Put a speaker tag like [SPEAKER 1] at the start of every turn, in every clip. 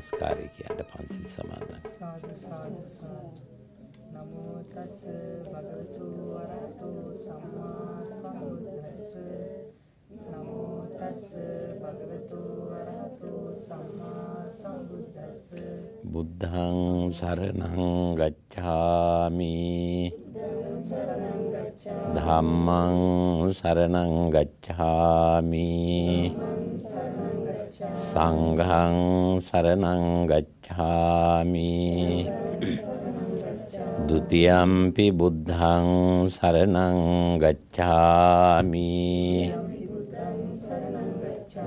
[SPEAKER 1] නමස්කාරය කියන්න පන්සිල් සමාදන්. නමෝතස් භගවතු වරතු සම්මා සම්බුද්දස්ස නමෝතස් භගවතු වරතු සම්මා සම්බුද්දස්ස බුද්ධං සරණං ගච්ඡාමි ධම්මං සරණං ගච්ඡාමි සංඝං සරණං ගච්ඡාමි ဒ ුතියම්පි බුද්ධං සරණං ගච්ඡාමි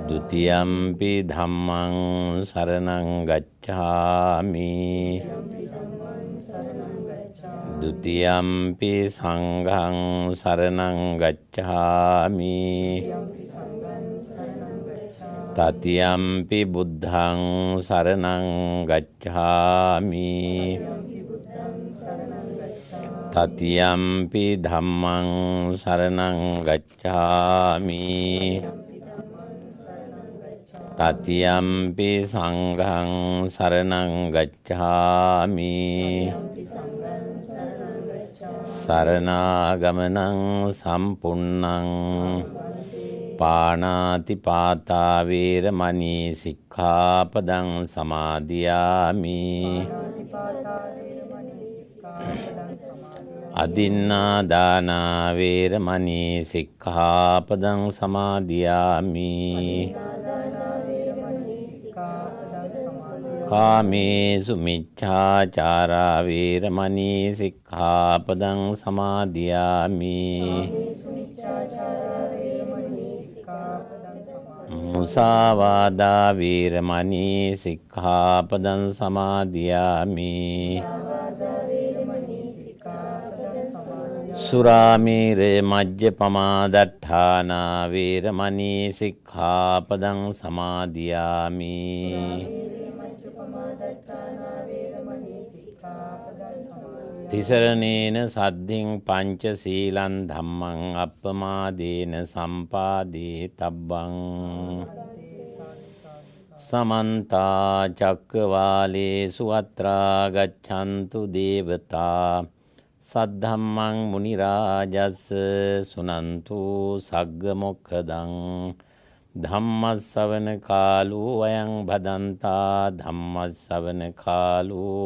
[SPEAKER 1] ဒ ුතියම්පි ධම්මං සරණං ගච්ඡාමි ဒ ුතියම්පි සංඝං සරණං ගච්ඡාමි ဒ ුතියම්පි සංඝං සරණං ගච්ඡාමි තතියම්පි බුද්ධං සරණං ගච්ඡාමි තතියම්පි ධම්මං සරණං ගච්ඡාමි තතියම්පි සංඝං සරණං ගච්ඡාමි සරණාගමනං සම්පුන්නං පාණාති පාතාවේර මනී සික්ඛාපදං සමාධයාමි අදින්නාදානාවේර මනී සික්ඛාපදං සමාධයාමි කාමේසු මිච්ඡාචාරාවේර මනී සික්ඛාපදං සමාධයාමි මුසාවාදා වීරමණී සික්ඛාපදං සමාදියාමි සුරාමීරය මජ්්‍යපමා දට්ඨානා වීරමණී සික්ඛාපදං සමාදියාමි සුරාමීරය මජ්්‍යපමා දට්ඨානා තිසරණේන සද්ධින් පංච සීලන් ධම්මං අප්පමාදේන සම්පාදේ තබ්බං සමන්ත චක්කවාලේසු අත්‍රා ගච්ඡන්තු දේවතා සද්ධම්මං මුනි රාජස් සුනන්තු සග්ග මොක්ඛදං ධම්මස්සවන කාලෝ අයං භදන්තා ධම්මස්සවන කාලෝ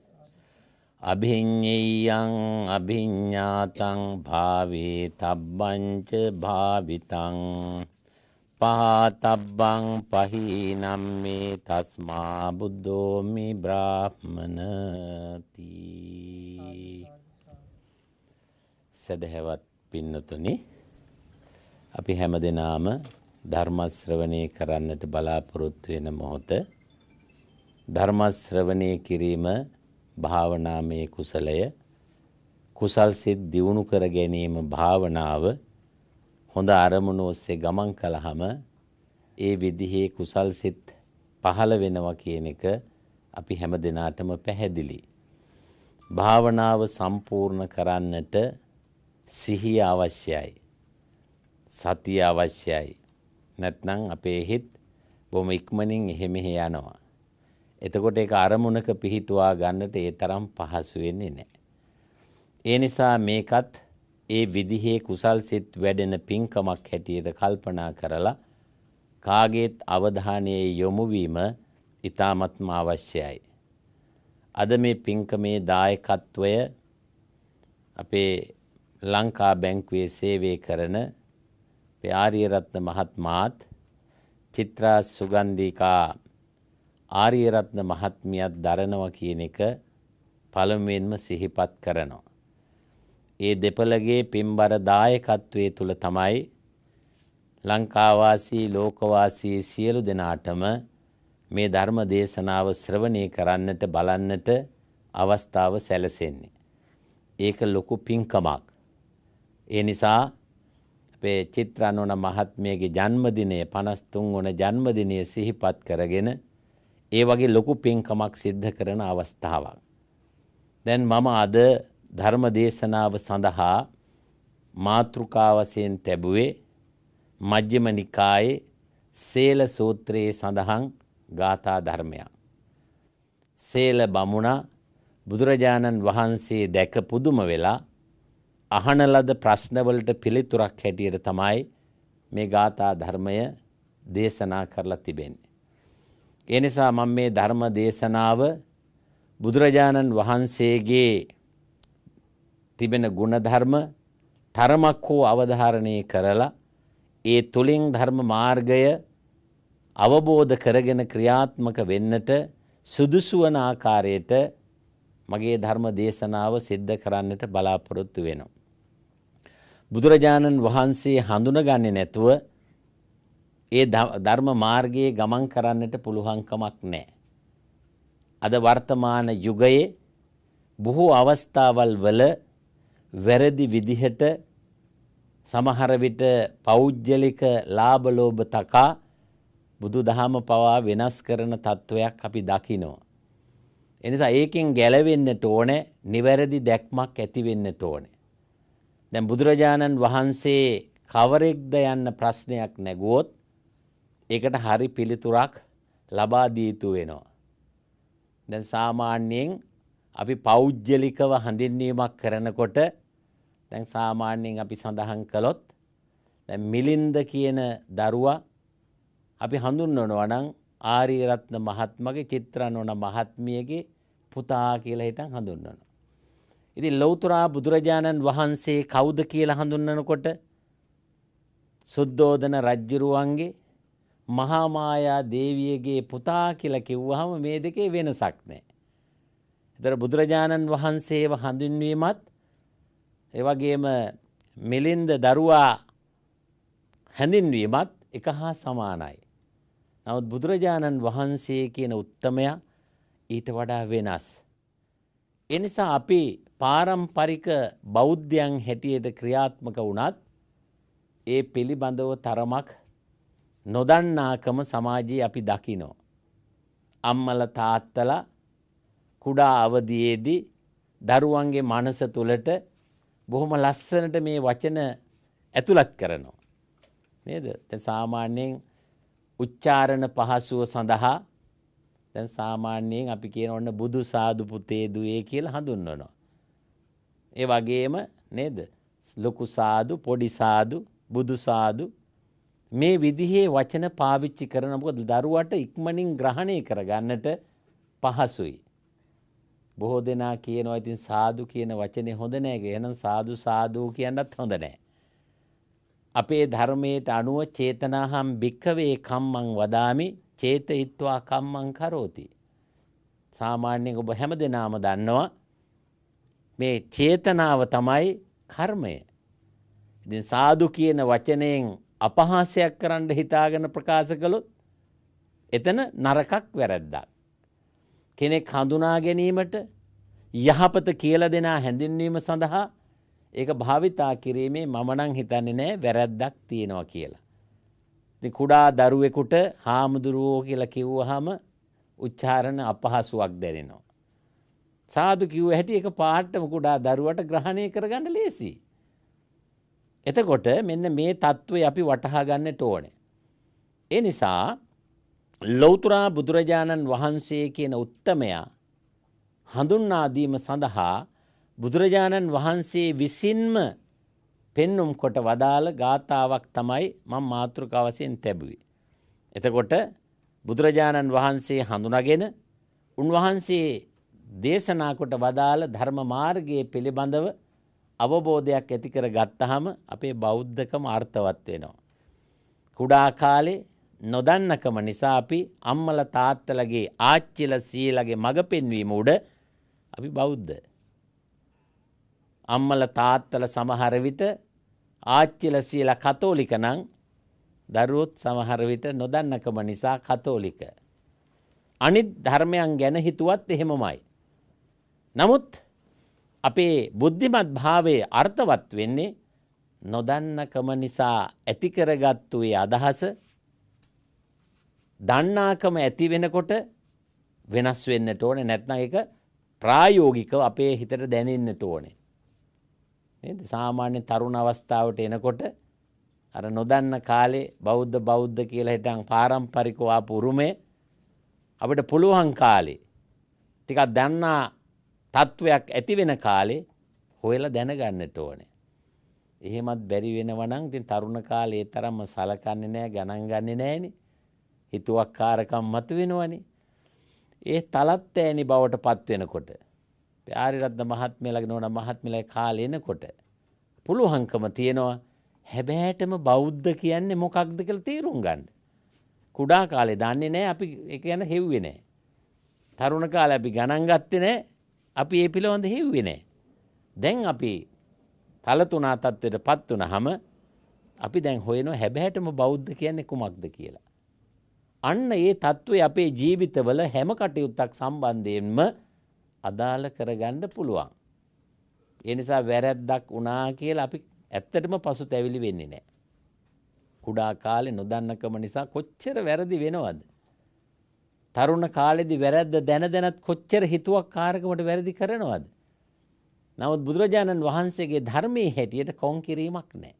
[SPEAKER 1] අභිං්ඥයං අභිඤ්ඥාතං භාවේ තබ්බංච භාවිතං පහතබ්බං පහිනම් මේ තස්මා බුද්ධෝමි බ්‍රාහ්මණති සැදහැවත් පින්නතුනි අපි හැම දෙනාම ධර්මශ්‍රවණය කරන්නට බලාපොරොත්තු වෙන මොහොත ධර්මශ්‍රවණය කිරීම භාවනාමය කුසලය කුසල් සිත් දියුණු කර ගැනීම භාවනාව හොඳ අරමුණු ඔස්සේ ගමන් කළහම ඒ විදිහේ කුසල් සිත් පහළ වෙනවා කියන එක අපි හැම දෙනාටම පැහැදිලි. භාවනාව සම්පූර්ණ කරන්නට සිහිය අවශ්‍යයි. සතිය අවශ්‍යයි. නැත්නම් අපේ හිත් බොහොම ඉක්මනින් එහෙ මෙහෙ යනවා. එතකොට ඒක අරමුණක පිහිටුවා ගන්නට ඒ තරම් පහසු වෙන්නේ නැහැ. ඒ නිසා මේකත් ඒ විදිහේ කුසල් සිත් වැඩෙන පින්කමක් හැටියට කල්පනා කරලා කාගේත් අවධානයේ යොමු වීම ඊටාත්ම අවශ්‍යයි. අද මේ පින්කමේ දායකත්වය අපේ ලංකා බැංකුවේ සේවය කරන ආර්යරත්න මහත්මාත් චිත්‍රා සුගන්ධිකා ආරියරත්න මහත්මියත් දරනවා කියන එක පළමුවෙන්ම සිහිපත් කරනවා. ඒ දෙපළගේ පින්බර දායකත්වයේ තුල තමයි ලංකාවාසී ලෝකවාසී සියලු දෙනාටම මේ ධර්ම දේශනාව ශ්‍රවණය කරන්නට බලන්නට අවස්ථාව සැලසෙන්නේ. ඒක ලොකු පිංකමක්. ඒ නිසා අපේ චිත්‍රානෝන මහත්මියගේ ජන්මදිනය 53 වන ජන්මදිනය සිහිපත් කරගෙන ඒ වගේ ලොකු පෙන්කමක් සිද්ධ කරන අවස්ථාවක්. දැන් මම අද ධර්ම දේශනාව සඳහා මාතෘකාවසයෙන් තැබුවේ මජ්්‍යම නිකායේ සේල සූත්‍රයේ සඳහන් ගාථා ධර්මයක්. සේල බමුණා බුදුරජාණන් වහන්සේ දැක පුදුම වෙලා අහන ලද ප්‍රශ්නවලට පිළිතුරක් හැටියට තමයි මේ ගාථා ධර්මය දේශනා කරලා තිබෙන්නේ. ඒ නිසා මම මේ ධර්ම දේශනාව බුදුරජාණන් වහන්සේගේ තිබෙන ගුණධර්ම තරමක් හෝ අවධාරණය කරලා ඒ තුළින් ධර්ම මාර්ගය අවබෝධ කරගෙන ක්‍රියාත්මක වෙන්නට සුදුසු වන ආකාරයට මගේ ධර්ම දේශනාව සිද්ධ කරන්නට බලාපොරොත්තු වෙනවා. බුදුරජාණන් වහන්සේ හඳුනගන්නේ නැතුව ඒ ධර්ම මාර්ගයේ ගමන් කරන්නට පුළුවන්කමක් නැහැ. අද වර්තමාන යුගයේ බොහෝ අවස්ථාවල් වල වැරදි විදිහට සමහර විට පෞද්ගලික ලාභ ලෝභ තකා බුදු දහම පවා වෙනස් කරන තත්වයක් අපි දකිනවා. එනිසා ඒකෙන් ගැලවෙන්නට ඕනේ නිවැරදි දැක්මක් ඇති වෙන්නට ඕනේ. දැන් බුදුරජාණන් වහන්සේ කවරෙක්ද යන්න ප්‍රශ්නයක් නැගුවොත් ඒකට හරි පිළිතුරක් ලබා දීතු වෙනවා. දැන් සාමාන්‍යයෙන් අපි පෞද්ගලිකව හඳින්වීමක් කරනකොට දැන් සාමාන්‍යයෙන් අපි සඳහන් කළොත් මිලින්ද කියන දරුවා අපි හඳුන්වනවා නම් ආරියරත්න මහත්මගේ චිත්‍රනෝන මහත්මියගේ පුතා කියලා හිටන් හඳුන්වනවා. ඉතින් ලෞතරා බුදුරජාණන් වහන්සේ කවුද කියලා හඳුන්වනකොට සුද්ධෝදන රජ්ජුරුවන්ගේ මහාමායා දේවියගේ පුතා කියලා කිව්වහම මේ දෙකේ වෙනසක් නෑ. එතර බුදුරජාණන් වහන්සේව හඳුන්වීමත් එවගේම මිලින්ද දරුවා හැඳින්වීමත් එක හා සමානයි. නමුත් බුදුරජාණන් වහන්සේ කියන උත්තමයා ඊට වඩා වෙනස්. එනිසා අපි පාරම්පරික බෞද්ධයන් හැටියට ක්‍රියාත්මක වුණත් ඒ පිළිබඳව තරමක් නොදන්නාකම සමාජයේ අපි දකිනෝ. අම්මල තාත්තල කුඩා අවදියේදී දරුවන්ගේ මනස තුළට බොහොම ලස්සනට මේ වචන ඇතුළත් කරනවා. නේද සාමාන්‍යයෙන් උච්චාරණ පහසුව සඳහා දැන් සාමාන්‍යයෙන් අපි කියන ඔන්න බුදු සාදු පුතේ දුවේ කියලා හඳුන්වනවා. ඒ වගේම නේද ලොකු සාදු පොඩි සාදු බුදු සාදු මේ විදිහේ වචන පාවිච්චි කරන මොකද දරුවට ඉක්මනින් ග්‍රහණය කරගන්නට පහසුයි. බොහෝ දෙනා කියනවා ඉතින් සාදු කියන වචනේ හොඳ නෑ එහෙනම් සාදු සාදු කියන්නත් හොඳ නෑ. අපේ ධර්මයට අනුව චේතනාහම් භික්කවේ කම්මං වදාමි චේතයිත්වා කම්මං කරෝති. සාමාන්‍යයෙන් ඔබ හැම දෙනාම දන්නවා මේ චේතනාව තමයි කර්මය. ඉතින් සාදු කියන වචනයෙන් අපහාසයක් කරන්න හිතාගෙන ප්‍රකාශ කළොත් එතන නරකක් වැරැද්දක්. කෙනෙක් හඳුනා ගැනීමට යහපත කියල දෙනා හැඳින්වීම සඳහා ඒක භාවිතා කිරීමේ මමනං හිතන්නේ නෑ වැරැද්දක් තියෙනවා කියලා. ති කුඩා දරුවෙකුට හාමුදුරුවෝ කියලා කිව්වහම උච්චාරණ අපහසුවක් දැනෙනවා. සාදු කිව්ව හැටි එක පාට්ටම කුඩා දරුවට ග්‍රහණය කරගන්න ලේසිී. එතකොට මෙන්න මේ තත්ත්වය අපි වටහා ගන්නට ඕනේ. ඒ නිසා ලෞතුරා බුදුරජාණන් වහන්සේ කියන උත්තමයා හඳුන්නාදීම සඳහා බුදුරජාණන් වහන්සේ විසින්ම පෙන්නුම් කොට වදාළ ගාථාවක් තමයි මම මාතෘකාවසයෙන් තැබුවේ. එතකොට බුදුරජාණන් වහන්සේ හඳුනගෙන උන්වහන්සේ දේශනා කොට වදාළ ධර්ම මාර්ගයේ පිළිබඳව අවබෝධයක් ඇති කර ගත්තහම අපේ බෞද්ධකම අර්ථවත් වෙනවා. කුඩා කාලේ නොදන්නකම නිසා අපි අම්මල තාත්තලගේ ආච්චිල සීලගේ මඟ පෙන්වීම උඩ අපි බෞද්ධ. අම්මල තාත්තල සමහර විට ආච්චිල සීල කතෝලික නම් දරුවොත් සමහර විට නොදන්නකම නිසා කතෝලික. අනිත් ධර්මයන් ගැන හිතුවත් එහෙමමයි. නමුත් අපේ බුද්ධිමත් භාවයේ අර්ථවත් වෙන්නේ නොදන්නකම නිසා ඇතිකරගත්තු ඒ අදහස දන්නාකම ඇති වෙනකොට වෙනස් වෙන්නට ඕනේ නැත්නම් ඒක ප්‍රායෝගිකව අපේ හිතට දැනෙන්නට ඕනේ. නේද? සාමාන්‍ය තරුණ අවස්ථාවට එනකොට අර නොදන්න කාලේ බෞද්ධ බෞද්ධ කියලා හිටන් පාරම්පරිකව ආපු උරුමය අපිට පුළුවන් කාලේ ටිකක් දන්නා තත්ත්වයක් ඇති වෙන කාලේ හොයලා දැනගන්නට ඕනේ. එහෙමත් බැරි වෙනවා නම් ඉතින් තරුණ කාලේ තරම්ම සලකන්නේ නැහැ ගණන් ගන්නේ නැහෙනේ. හිතුවක්කාරකම් මතුවෙනවනේ. ඒ තලත් ඈනි බවට පත් වෙනකොට ආරිරත්න මහත්මයාලගේ නෝන මහත්මයාලගේ කාලේ එනකොට පුළුවන්කම තියෙනවා හැබෑටම බෞද්ධ කියන්නේ මොකක්ද කියලා තේරුම් ගන්න. කුඩා කාලේ දන්නේ නැහැ අපි ඒක ගැන හෙව්වේ නැහැ. තරුණ කාලේ අපි ගණන් ගත්තේ නැහැ. අපි ඒ පිළොඳ හෙව්වේ නෑ. දැන් අපි පළතුනා තත්ත්වයට පත් වුණාම අපි දැන් හොයනවා හැබෑටම බෞද්ධ කියන්නේ කුමක්ද කියලා. අන්න ඒ தત્ත්වය අපේ ජීවිතවල හැම කටයුත්තක් සම්බන්ධයෙන්ම අදාළ කරගන්න පුළුවන්. ඒ නිසා වැරැද්දක් වුණා කියලා අපි ඇත්තටම පසුතැවිලි වෙන්නේ නැහැ. කුඩා කාලේ නොදන්නකම නිසා කොච්චර වැරදි වෙනවද? තරුණ කාලෙදි වැරැද්ද දැන දැනත් කොච්චර හිතුවක් කාරකමට වැරදි කරනවද. නමුත් බුදුරජාණන් වහන්සේගේ ධර්මයේ හැටියට කොන් කිරීමක් නෑ.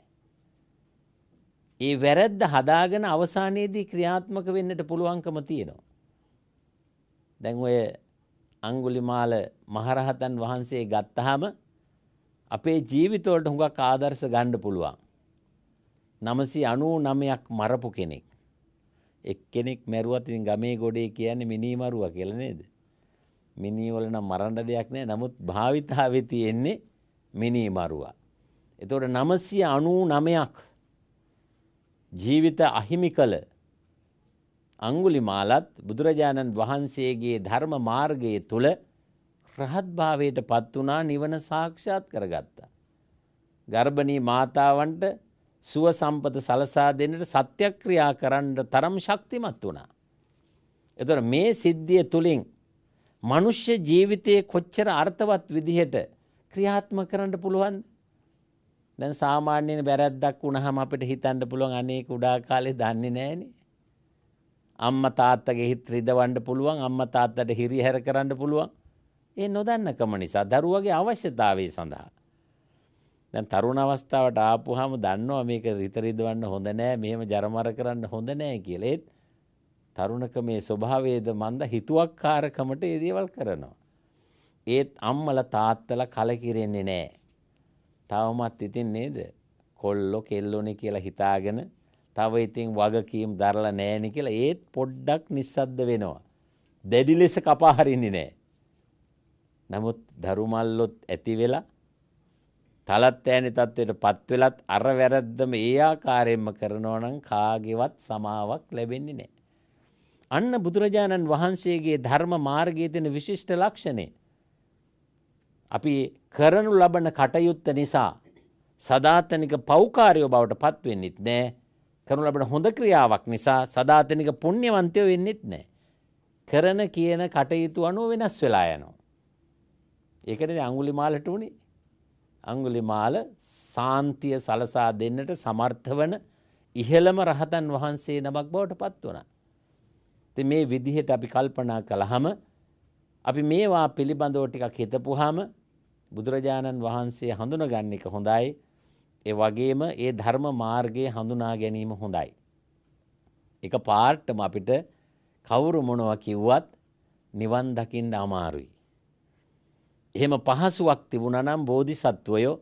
[SPEAKER 1] ඒ වැරැද්ද හදාගෙන අවසානයේදී ක්‍රියාත්මක වෙන්නට පුළුවන්කම තියෙනවා. දැන් ඔය අංගුලිමාල මහරහතන් වහන්සේ ගත්තාම අපේ ජීවිතවලට හුඟක් ආදර්ශ ගන්න පුළුවන්. 999ක් මරපු කෙනෙක්. එක්කෙනෙක් මැරුවත් ඉතින් ගමේ ගොඩේ කියන්නේ මිනීමරුවා කියලා නේද? මිනීවල නම් මරන්න දෙයක් නෑ. නමුත් භාවිතාවේ තියෙන්නේ මිනීමරුවා. එතකොට 999ක් ජීවිත අහිමි කළ අඟුලිමාලත් බුදුරජාණන් වහන්සේගේ ධර්ම මාර්ගයේ තුල රහත්භාවයට පත් වුණා නිවන සාක්ෂාත් කරගත්තා. ගර්භණී මාතාවන්ට සුව සම්පත සලසා දෙන්නට සත්‍යක්‍රියා කරන්න තරම් ශක්තිමත් වුණා. එතොට මේ සිද්ධිය තුළින් මනුෂ්‍ය ජීවිතයේ කොච්චර අර්ථවත් විදිහට ක්‍රියාත්ම කරන්න පුළුවන් දැන් සාමාන්‍යයෙන් වැරැද්දක් වුණහම අපිට හිතන්න පුළුවන් අනේ කුඩා කාලේ දන්නේ නැහනේ. අම්මා තාත්තගේ හිත රිදවන්න පුළුවන් අම්මා තාත්තට හිරිහැර කරන්න පුළුවන්. ඒ නොදන්නකම නිසා දරුවගේ අවශ්‍යතාවය සඳහා දැන් තරුණ අවස්ථාවට ආපුහම දන්නවා මේක රිතරිදවන්න හොඳ නෑ මෙහෙම ජරමර කරන්න හොඳ නෑ කියලෙත් තරුණක මේ ස්වභාවේද මන්ද හිතුවක්කාරකමට ඒ දේවල් කරනවා. ඒත් අම්මල තාත්තල කලකිරෙන්නේ නෑ. තවමත් ඉතින් නේද කොල්ලො කෙල්ලොනේ කියලා හිතාගෙන තව ඉතින් වගකීම් දරලා නෑනි කියලා ඒත් පොඩ්ඩක් නිස්සද්ද වෙනවා. දැඩි ලෙස කපාහරින්නේ නෑ. නමුත් දරුමල්ලොත් ඇති වෙලා තලත් ෑනි තත්ත්වයටපත් වෙලත් අර වැරද්දම ඒ ආකාරයෙන්ම කරනවා නම් කාගේවත් සමාවක් ලැබෙන්නේ නැහැ. අන්න බුදුරජාණන් වහන්සේගේ ධර්ම මාර්ගයේ තියෙන විශිෂ්ට ලක්ෂණය. අපි කරනු ලබන කටයුත්ත නිසා සදාතනික පෞකාරයෝ බවට පත් වෙන්නෙත් නැහැ. කරනු ලබන හොඳ ක්‍රියාවක් නිසා සදාතනික පුණ්‍යවන්තයෝ වෙන්නෙත් නැහැ. කරන කියන කටයුතු අනුව වෙනස් වෙලා යනවා. ඒකනේ අඟුලිමාලට උනේ අංගුලිමාල සාන්තිය සලසා දෙන්නට සමර්ථ වන ඉහළම රහතන් වහන්සේ නමක් බවට පත් වන. ති මේ විදිහට අපි කල්පනා කළහම අපි මේවා පිළිබඳව ටිකක් හිතපුහම බුදුරජාණන් වහන්සේ හඳුන ගන්න එක හොඳයි ඒ වගේම ඒ ධර්ම මාර්ගය හඳුනා ගැනීම හොඳයි. එක පාර්ටම අපිට කවුරු මොනව කිව්වත් නිවන් දකිින්ට අමාරුයි. එහෙම පහසුවක් තිබුණනම් බෝධිසත්වයෝ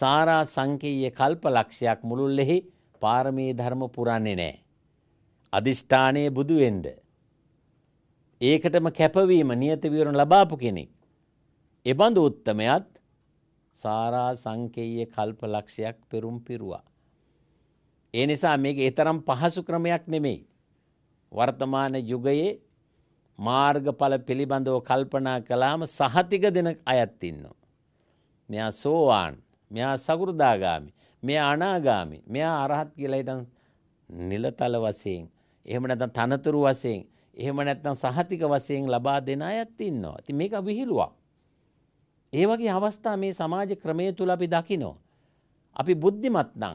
[SPEAKER 1] සාරා සංකීය කල්පලක්ෂයක් මුළුල්ලෙහි පාරමී ධර්ම පුරන්නේ නෑ. අධිෂ්ඨානයේ බුදුවෙන්ඩ. ඒකටම කැපවීම නියතවිවරණ ලබාපු කෙනෙක්. එබඳු උත්තමයත් සාරා සංකේය කල්ප ලක්ෂයක් පෙරුම් පිරුවා. ඒ නිසා මේක ඒතරම් පහසු ක්‍රමයක් නෙමෙයි. වර්තමාන යුගයේ මාර්ගඵල පිළිබඳව කල්පනා කලාම සහතික දෙන අයත් ඉන්නවා. මෙයා සෝවාන් මෙයා සගුරුදාගාමි මෙයා අනාගාමි මෙයා අරහත් කියලා හිටන් නිලතල වශයෙන් එහෙම නැත්නම් තනතුරු වශයෙන් එහෙම නැත්නම් සහතික වශයෙන් ලබා දෙන අයත් ඉන්නවා. ඉතින් මේක විහිළුවක්. ඒ වගේ අවස්ථා මේ සමාජ ක්‍රමය තුල අපි දකිනවා. අපි බුද්ධිමත් නම්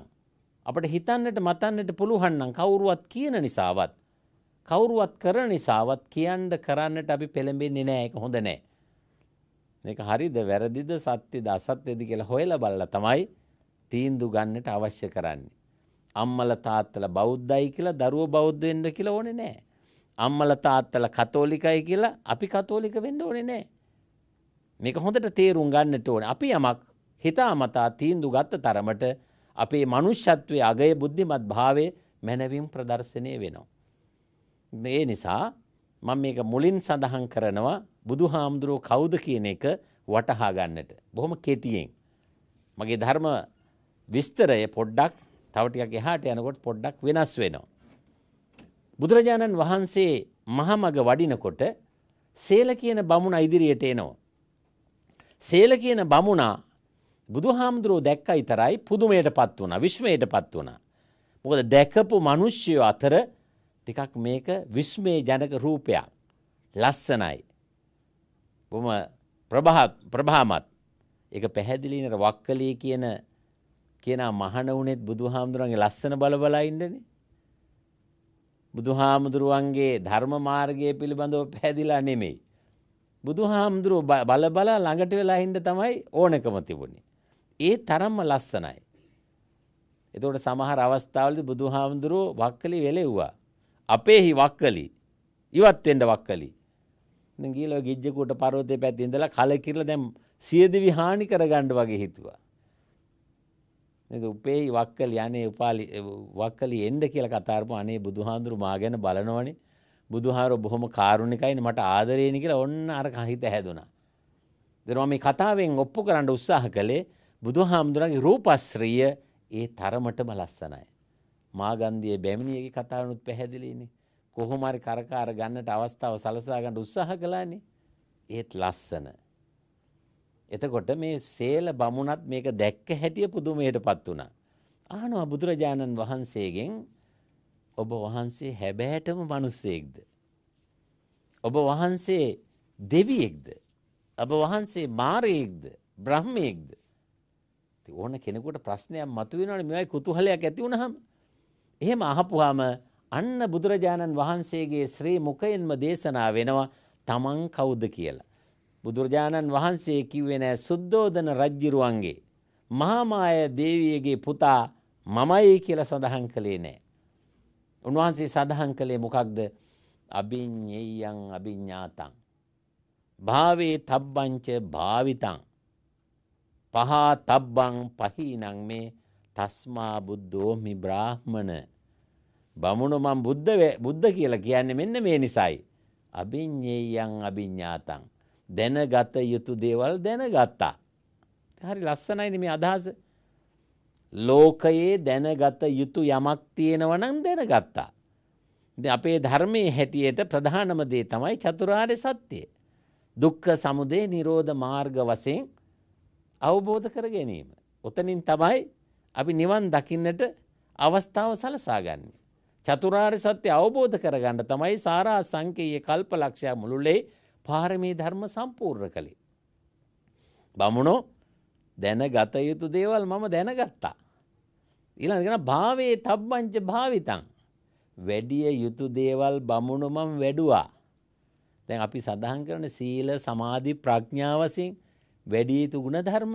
[SPEAKER 1] අපිට හිතන්නට මතන්නට පුළුවන් නම් කවුරුවත් කියන නිසාවත් කවුරුවත් කර නිසාවත් කියන්න කරන්නට අපි පෙළඹෙන්නේ නෑ එක හොඳ නෑ. මේක හරිද වැරදිද සත්‍යද අසත්‍යද කියලා හොයලා බලලා තමයි තීන්දුව ගන්නට අවශ්‍ය කරන්නේ. අම්මලා තාත්තලා බෞද්ධයි කියලා දරුවෝ බෞද්ධ වෙන්න කියලා ඕනේ නෑ. අම්මලා තාත්තලා කතෝලිකයි කියලා අපි කතෝලික වෙන්න ඕනේ නෑ. මේක හොඳට තේරුම් ගන්නට ඕනේ. අපි යමක් හිතාමතා තීන්දුව ගත්ත තරමට අපේ මනුෂ්‍යත්වයේ අගය බුද්ධිමත් භාවයේ මැනවින් ප්‍රදර්ශනය වෙනවා. මේ නිසා මම මේක මුලින් සඳහන් කරනවා බුදු හාමුදුරුව කෞුද කියන එක වටහා ගන්නට. බොහොම කෙටියෙන්. මගේ ධර්ම විස්තරය පොඩ්ඩක් තවටික එහාට යනකොට පොඩ්ඩක් වෙනස් වෙනවා. බුදුරජාණන් වහන්සේ මහමග වඩිනකොට සේල කියන බමුණ ඉදිරියට එනවා. සේල කියන බමුණා බුදු හාමුදුරුව දැක්ක ඉතරයි පුදුමයට පත් වුණ විශ්වයට පත් වුණ. මොකද දැකපු මනුෂ්‍යය අතර ටිකක් මේක විස්මේ ජනක රූපයක්. ලස්සනයි. බොම ප්‍රභාමත් එක පැහැදිලිනට වක්කලී කියන කියනා මහන වුනෙත් බුදු හාමුදුරුවන්ගේ ලස්සන බලබලා ඉන්නනේ. බුදු හාමුදුරුවන්ගේ ධර්ම මාර්ගය පිළිබඳව පැහැදිලා නෙමෙයි. බුදු හාමුදුරුව බලබලා ළඟට වෙලා හින්ට තමයි ඕනකම තිබුණේ. ඒ තරම්ම ලස්සනයි. එතකොට සමහර අවස්ථාවලදී බුදු හාමුදුරුව වක්කලි වෙලෙව්වා. අපේහි වක්කලි ඉවත්වෙන්ට වක්කලි ගීල ගිජ්ජකුට පරෝතය පැත් ඉඳලා කලකිරල දැම් සියදිවි හානි කරගණ්ඩ වගේ හිතුවා. උපේ වක්කලි අනේ උපාලි වක්කලි එන්ඩ කියල කතාරපු අනේ බුදුහාන්දුරු මා ගැන බලනවනේ බුදුහාරෝ බොහොම කාරුණිකයින මට ආදරයනි කියලා ඔන්න අර කහිත හැදුනා. දෙනවා මේ කතාවෙන් ඔප්පු කරන්න උත්සාහ කළේ බුදුහාමුදුරන්ගේ රූපස්ශ්‍රීය ඒ තරමටම ලස්සනයි. මාගන්දියේ බැමිණියගේ කතාවනුත් පැහැදිලිනේ. කොහොම හරි කරකාර ගන්නට අවස්ථාව සලසා ගන්න උත්සාහ කළානේ. ඒත් ලස්සන. එතකොට මේ සේල බමුණත් මේක දැක්ක හැටිය පුදුමයටපත් වුණා. ආනවා බුදුරජාණන් වහන්සේගෙන් ඔබ වහන්සේ හැබෑටම මිනිස්සෙක්ද? ඔබ වහන්සේ දෙවියෙක්ද? ඔබ වහන්සේ මාරයෙක්ද? බ්‍රහ්මයෙක්ද? ඕන කෙනෙකුට ප්‍රශ්නයක් මතුවෙනවනේ මේවයි කුතුහලයක් ඇති වුණාම එහෙම අහපුහම අන්න බුදුරජාණන් වහන්සේගේ ශ්‍රී මුකයෙන්ම දේශනා වෙනවා තමන් කෞද්ද කියලා. බුදුරජාණන් වහන්සේ කිව්වෙන සුද්දෝදන රජ්ජිරුවන්ගේ. මහාමාය දේවියගේ පුතා මමයි කියල සඳහන් කළේ නෑ. උන්වහන්සේ සඳහන් කළේ මොකක්ද අභිං්ඥයියන් අභිඤ්ඥාතන්. භාවේ තබ්බංච භාවිතං. පහා තබ්බං පහීනං මේ තස්මා බුද්ධෝ මි බ්‍රාහ්මණ බමුණු මං බුද්ධ බුද්ධ කියලා කියන්නේ මෙන්න මේ නිසයි. අභිඤ්ඤේයං අභිඤ්ඤාතං දැනගත යුතු දේවල් දැනගත්තා. හරි ලස්සනයිනේ මේ අදහස. ලෝකයේ දැනගත යුතු යමක් තියෙනවා නම් දැනගත්තා. ඉතින් අපේ ධර්මයේ හැටියට ප්‍රධානම දේ තමයි චතුරාර්ය සත්‍යය. දුක්ඛ සමුදය නිරෝධ මාර්ග වශයෙන් අවබෝධ කර ගැනීම. ඔතනින් තමයි අපි නිවන් දකින්නට අවස්ථාව සලසාගන්න. චතුරාර් සත්‍යය අවබෝධ කරගන්න තමයි සාරා සංකයේ කල්ප ලක්ෂයා මුළුලේ පාරමී ධර්ම සම්පූර්ණ කළේ. බමුණෝ දැන ගත යුතු දේවල් මම දැනගත්තා. ඉළඟෙන භාවේ තබ්බංච භාවිතන්. වැඩිය යුතු දේවල් බමුණු මම වැඩුවා. දැන් අපි සඳහන් කරන සීල සමාධි ප්‍රඥාවසින් වැඩිය යුතු ගුණධර්ම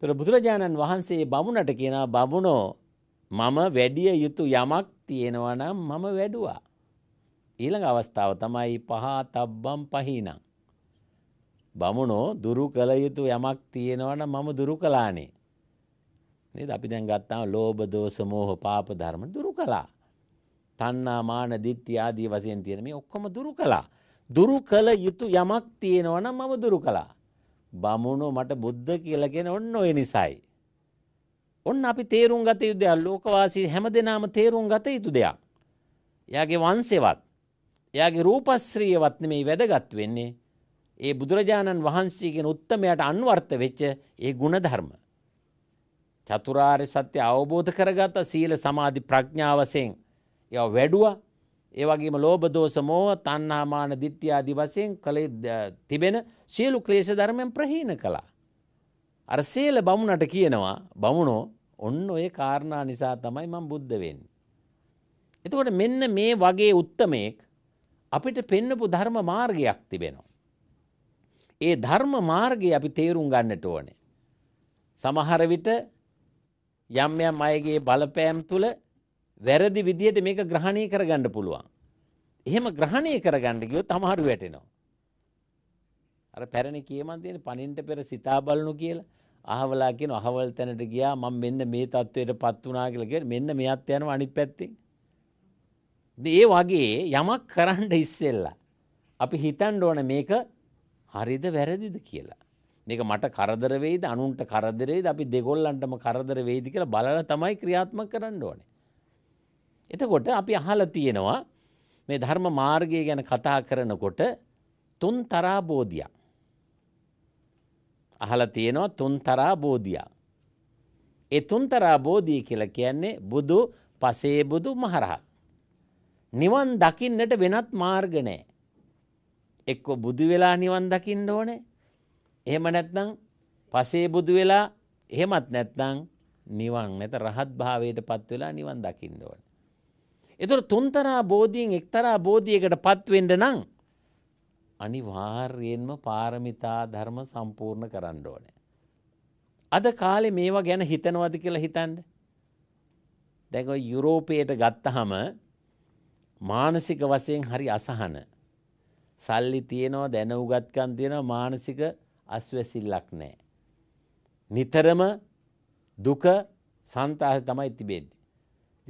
[SPEAKER 1] තොර බුදුරජාණන් වහන්සේ බමුණට කියනා බමුණෝ මම වැඩිය යුතු යමක් තියෙනවනම් මම වැඩුවා. ඊළඟ අවස්ථාව තමයි පහා තබ්බම් පහිනං. බමුණෝ දුරු කළ යුතු යමක් තියෙනවනම් මම දුරු කලානේ. නේද අපි දැන් ගත්තාම ලෝභ දෝෂ මෝහ පාප ධර්ම දුරු කළා. තණ්හා මාන දිට්ඨි ආදී වශයෙන් තියෙන මේ ඔක්කොම දුරු කළා. දුරු කළ යුතු යමක් තියෙනවනම් මම දුරු කළා. බමුණෝ මට බුද්ධ කියලා කියන ඔන්න ඔය නිසයි. ඔන්න අපි තේරුම් ගත යුතු දෙයක් ලෝකවාසී හැමදෙනාම තේරුම් ගත යුතු දෙයක්. එයාගේ වංශෙවත් එයාගේ රූපශ්‍රීයවත් නෙමෙයි වැදගත් වෙන්නේ. ඒ බුදුරජාණන් වහන්සේගෙන් උත්තමයට අන්වර්ථ වෙච්ච ඒ ಗುಣධර්ම. චතුරාර්ය සත්‍ය අවබෝධ කරගත සීල සමාධි ප්‍රඥාවසෙන් ඒවා වැඩුවා ඒ වගේම ලෝභ දෝෂ මෝහ තණ්හා මාන ditthිය ආදි වශයෙන් කලේ තිබෙන සියලු ක්ලේශ ධර්මයන් ප්‍රහීන කළා. අර සීල බමුණට කියනවා බමුණෝ ඔන්න ඔය කාරණා නිසා තමයි මම බුද්ධ වෙන්නේ. එතකොට මෙන්න මේ වගේ උත්තමයෙක් අපිට පෙන්නපු ධර්ම මාර්ගයක් තිබෙනවා. ඒ ධර්ම මාර්ගය අපි තේරුම් ගන්නට ඕනේ. සමහර විට යම් යම් අයගේ බලපෑම් තුළ වැරදි විදියට මේක ග්‍රහණය කරගන්න පුළුවන්. එහෙම ග්‍රහණය කරගන්න ගියොත් අමාරු වැටෙනවා. අර පැරණි කියමන් තියෙන පණින්ට පෙර සිතා බලනු කියලා අහවලා කියන අහවල් තැනට ගියා මම මෙන්න මේ தത്വයට පත් වුණා කියලා කියන මෙන්න මෙයත් යනවා අනිත් පැත්තෙන්. ඒ වගේ යමක් කරන්න ඉස්සෙල්ලා අපි හිතන්න ඕන මේක හරිද වැරදිද කියලා. මේක මට කරදර වෙයිද අනුන්ට කරදර වෙයිද අපි දෙගොල්ලන්ටම කරදර වෙයිද කියලා බලලා තමයි ක්‍රියාත්මක කරන්න ඕනේ. එතකොට අපි අහල තියෙනවා මේ ධර්ම මාර්ගය ගැන කතා කරනකොට තුන් තරා බෝධිය. අහල තියෙනවා තුන් තරා බෝධිය. ඒ තුන් තරා බෝධිය කියලා කියන්නේ බුදු පසේ බුදු මහරහත්. නිවන් දකින්නට වෙනත් මාර්ග නෑ. එක්ක බුදු වෙලා නිවන් දකින්න ඕනේ. එහෙම නැත්නම් පසේ බුදු වෙලා එහෙමත් නැත්නම් නිවන් නැත රහත් භාවයට පත් වෙලා නිවන් දකින්න ඕනේ. එතුර තුන්තරා බෝධීන් එක්තරා බෝධියකට පත්වෙන්ඩ නං. අනිවාර්යෙන්ම පාරමිතා ධර්ම සම්පූර්ණ කරන්න ඕන. අද කාලෙ මේවා ගැන හිතනවද කියලා හිතන්ඩ. දැක යුරෝපයට ගත්තහම මානසික වසයෙන් හරි අසහන. සල්ලි තියෙනවා දැන උගත්කන් තියෙනවා මානසික අස්වැසිල්ලක් නෑ. නිතරම දුක සන්තාහ තමයි තිබේද.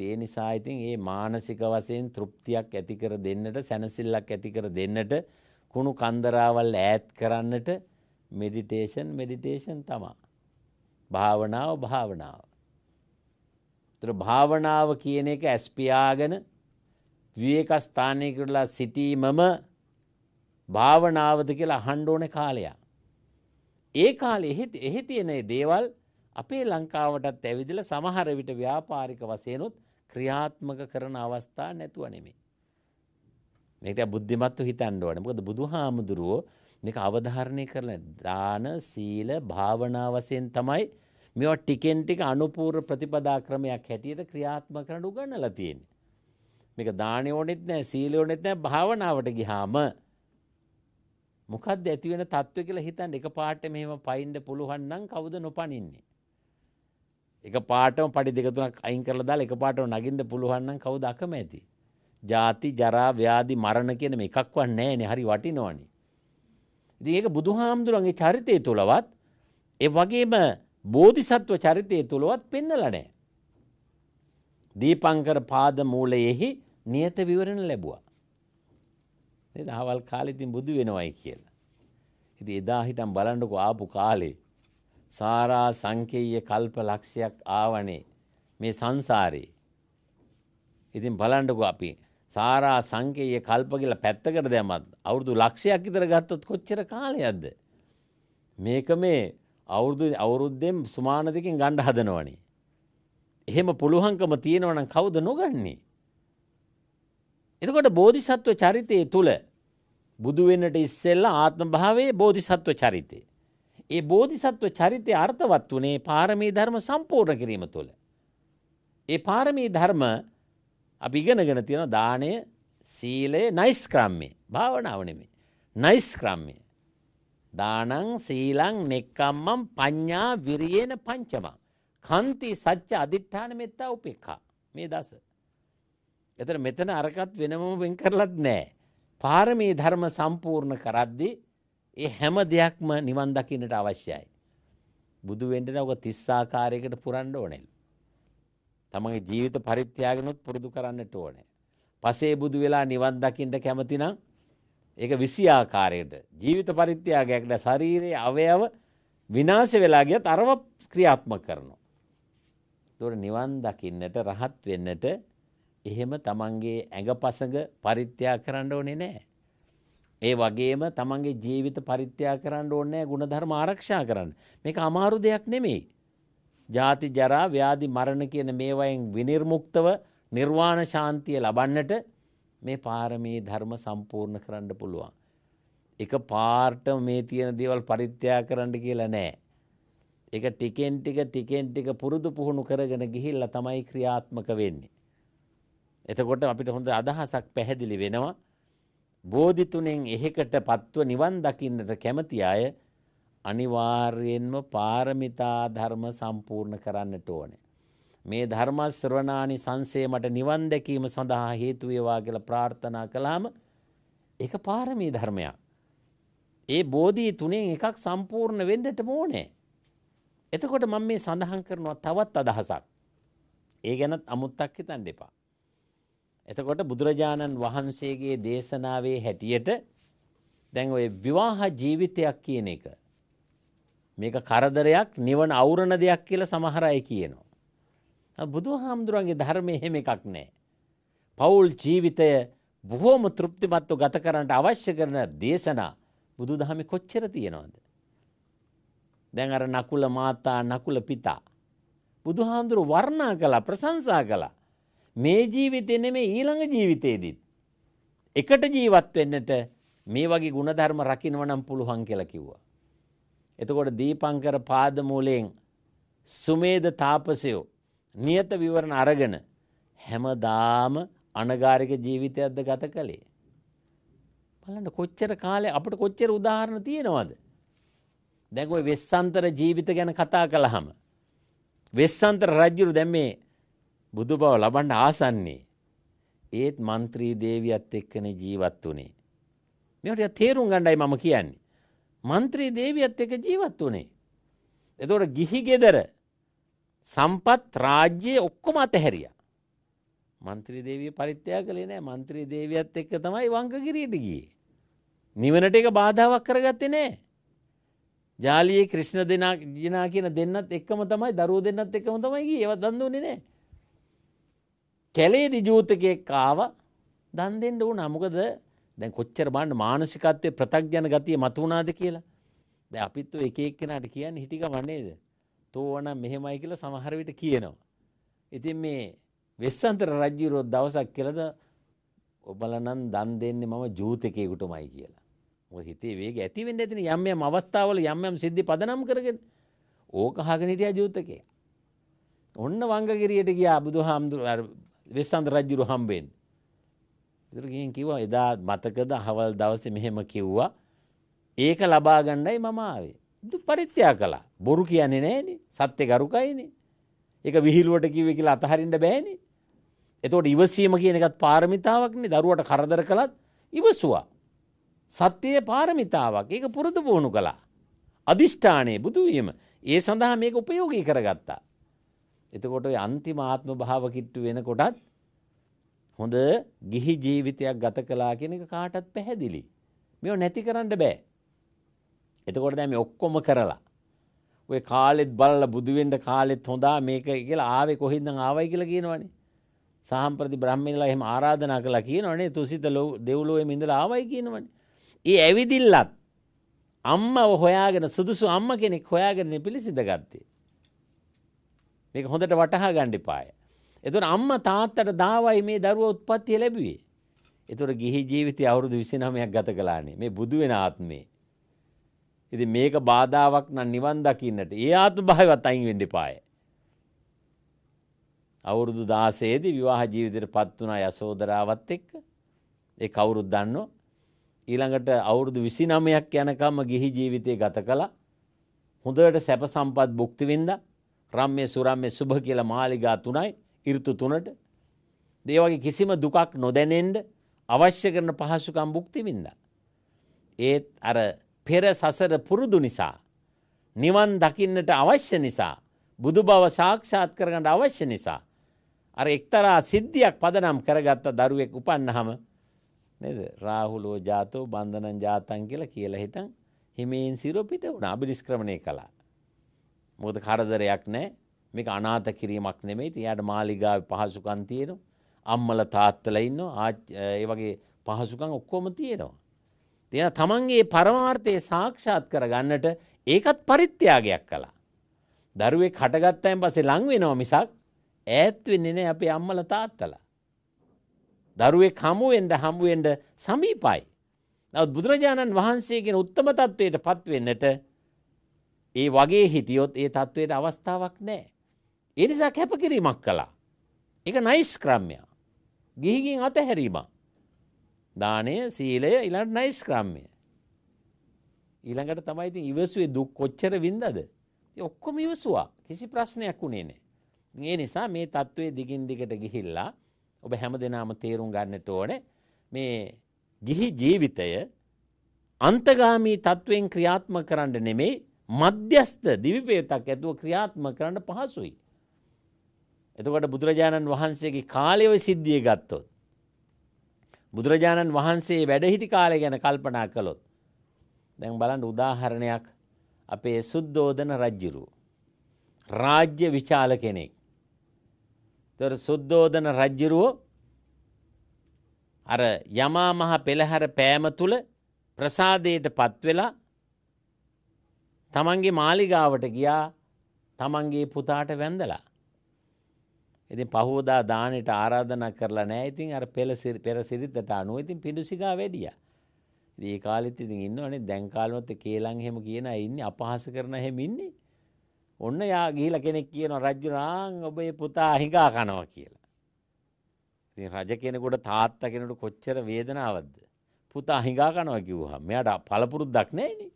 [SPEAKER 1] ඒ නිසා ඉතින් ඒ මානසික වශයෙන් තෘප්තියක් ඇති කර දෙන්නට සැනසෙල්ලක් ඇති කර දෙන්නට කුණු කන්දරාවල් ඈත් කරන්නට මෙඩිටේෂන් මෙඩිටේෂන් තමයි. භාවනාව භාවනාව. ඒතර භාවනාව කියන එක ඇස් පියාගෙන විවේක ස්ථානයේ කරලා සිටීමම භාවනාවද කියලා අහන්න ඕනේ කාලයක්. ඒ කාලේ එහෙ තියෙන දේවල් අපේ ලංකාවටත් ඇවිදලා සමහර විට ව්‍යාපාරික වශයෙන්ුත් ක්‍රියාත්මක කරන අවස්ථා නැතුව නෙමේ. මේකට බුද්ධිමත්ව හිතන්න ඕනේ. මොකද බුදුහාමුදුරුවෝ මේක අවධාරණය කරලා දාන සීල භාවනා වශයෙන් තමයි මේවා ටිකෙන් ටික අනුපූර්ව ප්‍රතිපදා ක්‍රමයක් හැටියට ක්‍රියාත්මක කරන්න උගන්වලා තියෙන්නේ. මේක දාණය ඕනෙත් නැහැ, සීලය ඕනෙත් නැහැ, භාවනාවට ගියාම මොකක්ද ඇති වෙන තත්ත්වය කියලා හිතන්න එක පාට මෙහෙම පයින්ඩ පුළුවන් නම් කවුද නොපනින්නේ එක පාටම පඩි දෙකතුනක් අයින් කරලා දාලා එක පාටම නගින්න පුළුවන් නම් කවුද අකමැති? ජාති, ජරා, ව්‍යාධි, මරණ කියන මේ එකක්වත් නැහැනේ. හරි වටිනවනේ. ඉතින් ඒක බුදුහාමුදුරන්ගේ චරිතය තුලවත් ඒ වගේම බෝධිසත්ව චරිතය තුලවත් පෙන්නලා නැහැ. දීපංකර පාද මූලයේහි නියත විවරණ ලැබුවා. නේද? අවල් කාලෙදී බුදු වෙනවයි කියලා. ඉතින් එදා හිටන් බලන්නකෝ ආපු කාලේ සාරා සංකේය කල්ප ලක්ෂයක් ආවනේ මේ සංසාරේ. ඉතින් බලන්නකෝ අපි සාරා සංකේය කල්ප කියලා පැත්තකට දැම්මත් අවුරුදු ලක්ෂයක් විතර ගත්තොත් කොච්චර කාලයක්ද? මේක මේ අවුරුදු අවුරුද්දෙන් සුමාන දෙකෙන් ගන්න හදනවනේ. එහෙම පුළුවන්කම තියෙනවනම් කවුද නොගන්නේ? එතකොට බෝධිසත්ව චරිතයේ තුල බුදු වෙන්නට ඉස්සෙල්ලා ආත්ම භාවයේ බෝධිසත්ව චරිතය ඒ බෝධිසත්ව චරිතය අර්ථවත් වනේ පාරමී ධර්ම සම්පූර්ණ කිරීම තුළ. ඒ පාරමී ධර්ම අපිගෙනගෙන තියෙන දානය සීලය නයිස්ක්‍රම්මේ භාවනාවනෙමේ. නයිස්ක්‍රම්මය. දානං සීලං නෙක්කම්මම් ප්ඥා විරියෙන පංචමා. කන්ති සච්ච අධිට්ඨාන මෙත්තා උපෙක්කා මේ දස. එතට මෙතන අරකත් වෙනම වෙන් කරලත් නෑ. පාරමී ධර්ම සම්පූර්ණ කරද්දි ඒ හැම දෙයක්ම නිවන් දකින්නට අවශ්‍යයි. බුදු වෙන්ඩන ඔක තිස්සාකාරයකට පුරන්ඩ ඕනෙල්. තමගේ ජීවිත පරිත්‍යයාගෙනුත් පුරුදු කරන්නට ඕනේ. පසේ බුදු වෙලා නිවන් දකිින්ට කැමතිනම් ඒ විසිආකාරයට ජීවිත පරිත්‍යයාගයක්ට ශරීරයේ අවයව විනාස වෙලාගිය තරව ක්‍රියාත්ම කරනවා. තුර නිවන් දකින්නට රහත් වෙන්නට එහෙම තමන්ගේ ඇඟ පසඟ පරිත්‍යා කරන්න ඕනේ නෑ. ඒ වගේම තමන්ගේ ජීවිත පරිත්‍යා කරන්න ඕන්නෑ ගුණධර්ම ආරක්ෂා කරන්න. මේක අමාරු දෙයක් නෙමෙයි. ජාති ජරා ව්‍යාධි මරණ කියන මේවයින් විනිර්මුක්තව නිර්වාණ ශාන්තිය ලබන්නට මේ පාරමී ධර්ම සම්පූර්ණ කරන්න පුළුවන්. එක පාර්ට මේ තියෙන දේවල් පරිත්‍යා කරන්න කියලා නෑ. එක ටිකෙන් ටික ටිකෙන් ටික පුරුදු පුහුණු කරගෙන ගිහිල්ලා තමයි ක්‍රියාත්මක වෙන්නේ. එතකොට අපිට හොඳ අදහසක් පැහැදිලි වෙනවා බෝධිතුනෙන් එහෙකට පත්ව නිවන් දකින්නට කැමති අය අනිවාර්යෙන්ම පාරමිතා ධර්ම සම්පූර්ණ කරන්නට ඕනේ. මේ ධර්මස්ශ්‍රවනානි සංසේ මට නිවන් දැකීම සඳහා හේතුවේවා කියලා ප්‍රාර්ථනා කළාම එක පාරමී ධර්මයක්. ඒ බෝධී තුනෙන් එකක් සම්පූර්ණ වෙන්නට ඕනේ. එතකොට මම මේ සඳහන් කරනවා තවත් අදහසක්. ඒ ගැනත් අමුත්තක් හිතන්න එපා. එතකොට බුදුරජාණන් වහන්සේගේ දේශනාවේ හැටියට දැන් ඔය විවාහ ජීවිතයක් කියන එක මේක කරදරයක් නිවන අවුරණ දෙයක් කියලා සමහර අය කියනවා. බුදුහාමුදුරන්ගේ ධර්මය එහෙම එකක් නෑ. පවුල් ජීවිතය බොහෝම තෘප්තිමත්ව ගත කරන්නට අවශ්‍ය කරන දේශනා බුදුදහමි කොච්චර තියෙනවද. දැන් අර නකුල මාතා නකුල පිතා. බුදුහාමුදුරු වර්ණා කලා ප්‍රශංසා කලා. මේ ජීවිතය නෙමේ ඊළඟ ජීවිතේදීත්. එකට ජීවත් වෙන්නට මේ වගේ ගුණධර්ම රකින්නව නම් පුළුවන් කියලා කිව්වා. එතකොට දීපංකර පාදමූලයෙන් සුමේද තාපසයෝ නියත විවරණ අරගෙන හැමදාම අනගාරික ජීවිතයක්ද ගත කළේ. බලන්න කොච්චර කාලේ අපට කොච්චර උදාහරණ තියෙනවද? දැන් ওই වෙස්සන්තර ජීවිත ගැන කතා කළාම වෙස්සන්තර රජුරු දැන් මේ බුදු බව ලබන්ඩ ආසන්නේ. ඒත් මන්ත්‍රී දේවියත් එක්කන ජීවත් වනේ. මෙට තේරුම් ගණ්ඩයි මම කියන්නේ. මන්ත්‍රී දේවියත් එක ජීවත් වනේ. එතවට ගිහි ගෙදර සම්පත් රාජ්‍යයේ ඔක්කොම අතහැරිය. මන්ත්‍රී දේවී පරිත්‍යයා කළේ නෑ මන්ත්‍රී දේවියත් එක්ක තමයි වංකකිරීට ගිය. නිවනට එක බාධාවක් කරගත්තේ නෑ. ජාලියේ ක්‍රිෂ්ණ දෙනා ජනා කියන දෙන්නත් එක්කම තමයි දරුව දෙන්නත් එක්කම තමයිගේ ඒවත් දන්දුන්නේ නෑ. කැලේදි ජූතකයෙක් ආව දන් දෙන්න ඕන මොකද දැන් කොච්චර බණ්ඩ මානසිකත්වය ප්‍රතක්ජන ගතිය මතුවනාද කියලා දැ අපිත් එක එක්කෙනට කියන්න හිටික වන්නේද තෝවන මෙහෙමයි කියලා සමහරවිට කියනවා. ඉතින් මේ වෙස්සන්තර රජ්ජුරොත් දවසක් කියලද ඔබලනන් දන් දෙන්නේ මම ජූතකයකුට මයි කියලා. මො හිතේ වේග ඇතිවෙන්න ඇතින යම් යම් අවස්ථාවල යම් යම් සිද්ධි පදනම් කරගෙන ඕක හගනිටිය ජූතකය. ඔන්න වංගකිරියට ගිය බුදු හාමුදුර වෙස්සන්ද රජ්ජුරු හම්බෙන්. ඉතුරගෙන් කිව්වා එදා මතකද හවල් දවසේ මෙහෙම කිව්වා ඒක ලබා ගණ්ඩයි මම ආවේ. දු පරිත්‍යා කලා බොරු කියන්නේ නෑනි සත්‍ය ගරුකයිනේ. ඒක විහිළුවට කිව්වේ කියලා අතහරින්න බෑනේ. එතකොට ඉවසීම කියන එකත් පාරමිතාවක්නේ දරුවට කරදර කළත් ඉවසුවා. සත්‍යයේ පාරමිතාවක්. ඒක පුරුදු පුහුණු කළා. අදිෂ්ඨානයේ බුදු වීම. ඒ සඳහා මේක උපයෝගී කරගත්තා. එතකොට ඔය අන්තිම ආත්ම භාව කිට්ටු වෙනකොටත් හොඳ ගිහි ජීවිතයක් ගත කළා කියන එක කාටත් පැහැදිලි. මේව නැති කරන්න බෑ. එතකොට දැන් මේ ඔක්කොම කරලා ඔය කාලෙත් බලලා බුදු වෙන්න කාලෙත් හොඳා මේක කියලා ආවේ කොහින්දන් ආවයි කියලා කියනවනේ. සාම්ප්‍රති බ්‍රහ්මිනලා එහෙම ආරාධනා කළා කියනවනේ තුසිත දෙව්ලොවෙම ඉඳලා ආවයි කියනවනේ. ඒ ඇවිදිල්ලත් අම්මව හොයාගෙන සුදුසු අම්ම කෙනෙක් හොයාගෙන පිළිසිඳ ගත්තේ. මේක හොඳට වටහා ගණ්ඩිපාය. එතුන අම්ම තාත්තට දාවයි මේ දරුව උත්පත්තිය ලැබුවේ. එතුර ගිහි ජීවිතය අවුරුදු විසිනමයක් ගත කලානේ මේ බුදුවෙන ආත්මේ. ඉති මේක බාධාවක් නම් නිවන් දකින්නට ඒ ආත්ම භාවත් අයින් වෙන්ඩිපාය. අවුරුදු දාසේදී විවාහ ජීවිතයට පත්වනා යසෝදරාවත් එක්ක ඒ කවුරුත් දන්නෝ ඊළඟට අවුරුදු විසිනමයක් යනකම්ම ගිහි ජීවිතය ගත කලා හොඳට සැප සම්පත් භුක්තිවින්දා රම්ය සුරම්ය සුභ කියල මාලිගා තුනයි ඉරිතු තුනට දේවගේ කිසිම දුකක් නොදැනෙන්ට අවශ්‍ය කරන පහසුකම් බුක්තිවින්ද. ඒත් අර පෙර සසර පුරුදු නිසා නිවන් දකින්නට අවශ්‍ය නිසා බුදු බව සාක්ෂාත් කරගට අවශ්‍ය නිසා. අර එක්තරා සිද්ධියක් පදනම් කරගත්ත දරුවෙක් උපන්නහම රාහුලෝ ජාතෝ බන්ධනන් ජාතන් කියලා කියලා හිතන් හිමයෙන් සිරෝ පිට වුණ අභිනිස්ක්‍රමණය කලා. මොකද කරදරයක් නෑ මේක අනාත කිරීමක් නෙමෙයි තියාට මාලිගාව පහසුකන් තියෙන අම්මල තාත්තල ඉන්න ඒ වගේ පහසුකං ඔක්කොම තියෙනවා. තියෙන තමන්ගේ පරමාර්ථය සාක්ෂාත් කර ගන්නට ඒකත් පරිත්‍යාගයක් කලා. දරුවේ කටගත්තයන් පසේ ලංවෙනවා මිසක් ඇත්වෙන්නේන අපේ අම්මල තාත්තල. දරුවේ කමුවෙන්ට හමුවෙන්ට සමීපයි. නවත් බුදුරජාණන් වහන්සේගෙන උත්තමතත්වයට පත්වෙන්නට ඒ වගේ හිටියොත් ඒ තත්ත්වයට අවස්ථාවක් නෑ. ඒ නිසා කැපකිරීමක් කළා. එක නයිස් ක්‍රම්ය. ගිහිගින් අතහැරීම. දානය සීලය ඉලට නයිස් ක්‍රම්ය. ඊළඟට තමයි ඉතින් ඉවසුවේ දුක් කොච්චර වින්දද. ඔක්කොම ඉවසවා කිසි ප්‍රශ්නයක් වුණේ නෑ. ඒ නිසා මේ තත්ත්වය දිගින් දිගට ගිහිල්ලා ඔබ හැම දෙනාම තේරුම් ගන්නට ඕන මේ ගිහි ජීවිතය අන්තගාමී තත්ත්වයෙන් ක්‍රියාත්ම කරන්න නෙමෙයි මධ්‍යස්ත දිවිපේතක් ඇතුව ක්‍රියාත්ම කරන්න පහසුයි. එතකොට බුදුරජාණන් වහන්සේගේ කාලයව සිද්ධිය ගත්තොත්. බුදුරජාණන් වහන්සේ වැඩහිටි කාලය ගැන කල්පනා කළොත්. දැන් බලන්න උදාහරණයක් අපේ සුද්දෝදන රජ්ජිරු. රාජ්‍ය විචාල කෙනෙක්. තොර සුද්දෝදන රජ්ජිරුවෝ අර යමාමහ පෙළහැර පෑම තුළ ප්‍රසාදයට පත්වෙලා තමන්ගේ මාලිගාවට ගියා තමන්ගේ පුතාට වැඳලා. ඉතින් පහෝදා දානට ආරාධන කරලා නෑ ඉතින් අර පෙළසිරි පෙරසිරිතට අනුව ඉතින් පිඩුසිගා වැඩිය. ඒ කාලෙත් ඉතින් ඉන්නවනේ දැන් කාලෙත් කේලම් හැම කියන අය ඉන්නේ අපහාස කරන හැම ඉන්නේ. ඔන්න යා ගිහිලා කෙනෙක් කියනවා රජුරාන් ඔබේ පුතා හිඟා කනවා කියලා. ඉතින් රජ කෙනෙකුට තාත්තා කෙනෙකුට කොච්චර වේදනාවක්ද? පුතා හිඟා කනවා කිව්වහම මෙයාට පළපුරුද්දක් නැහැනේ.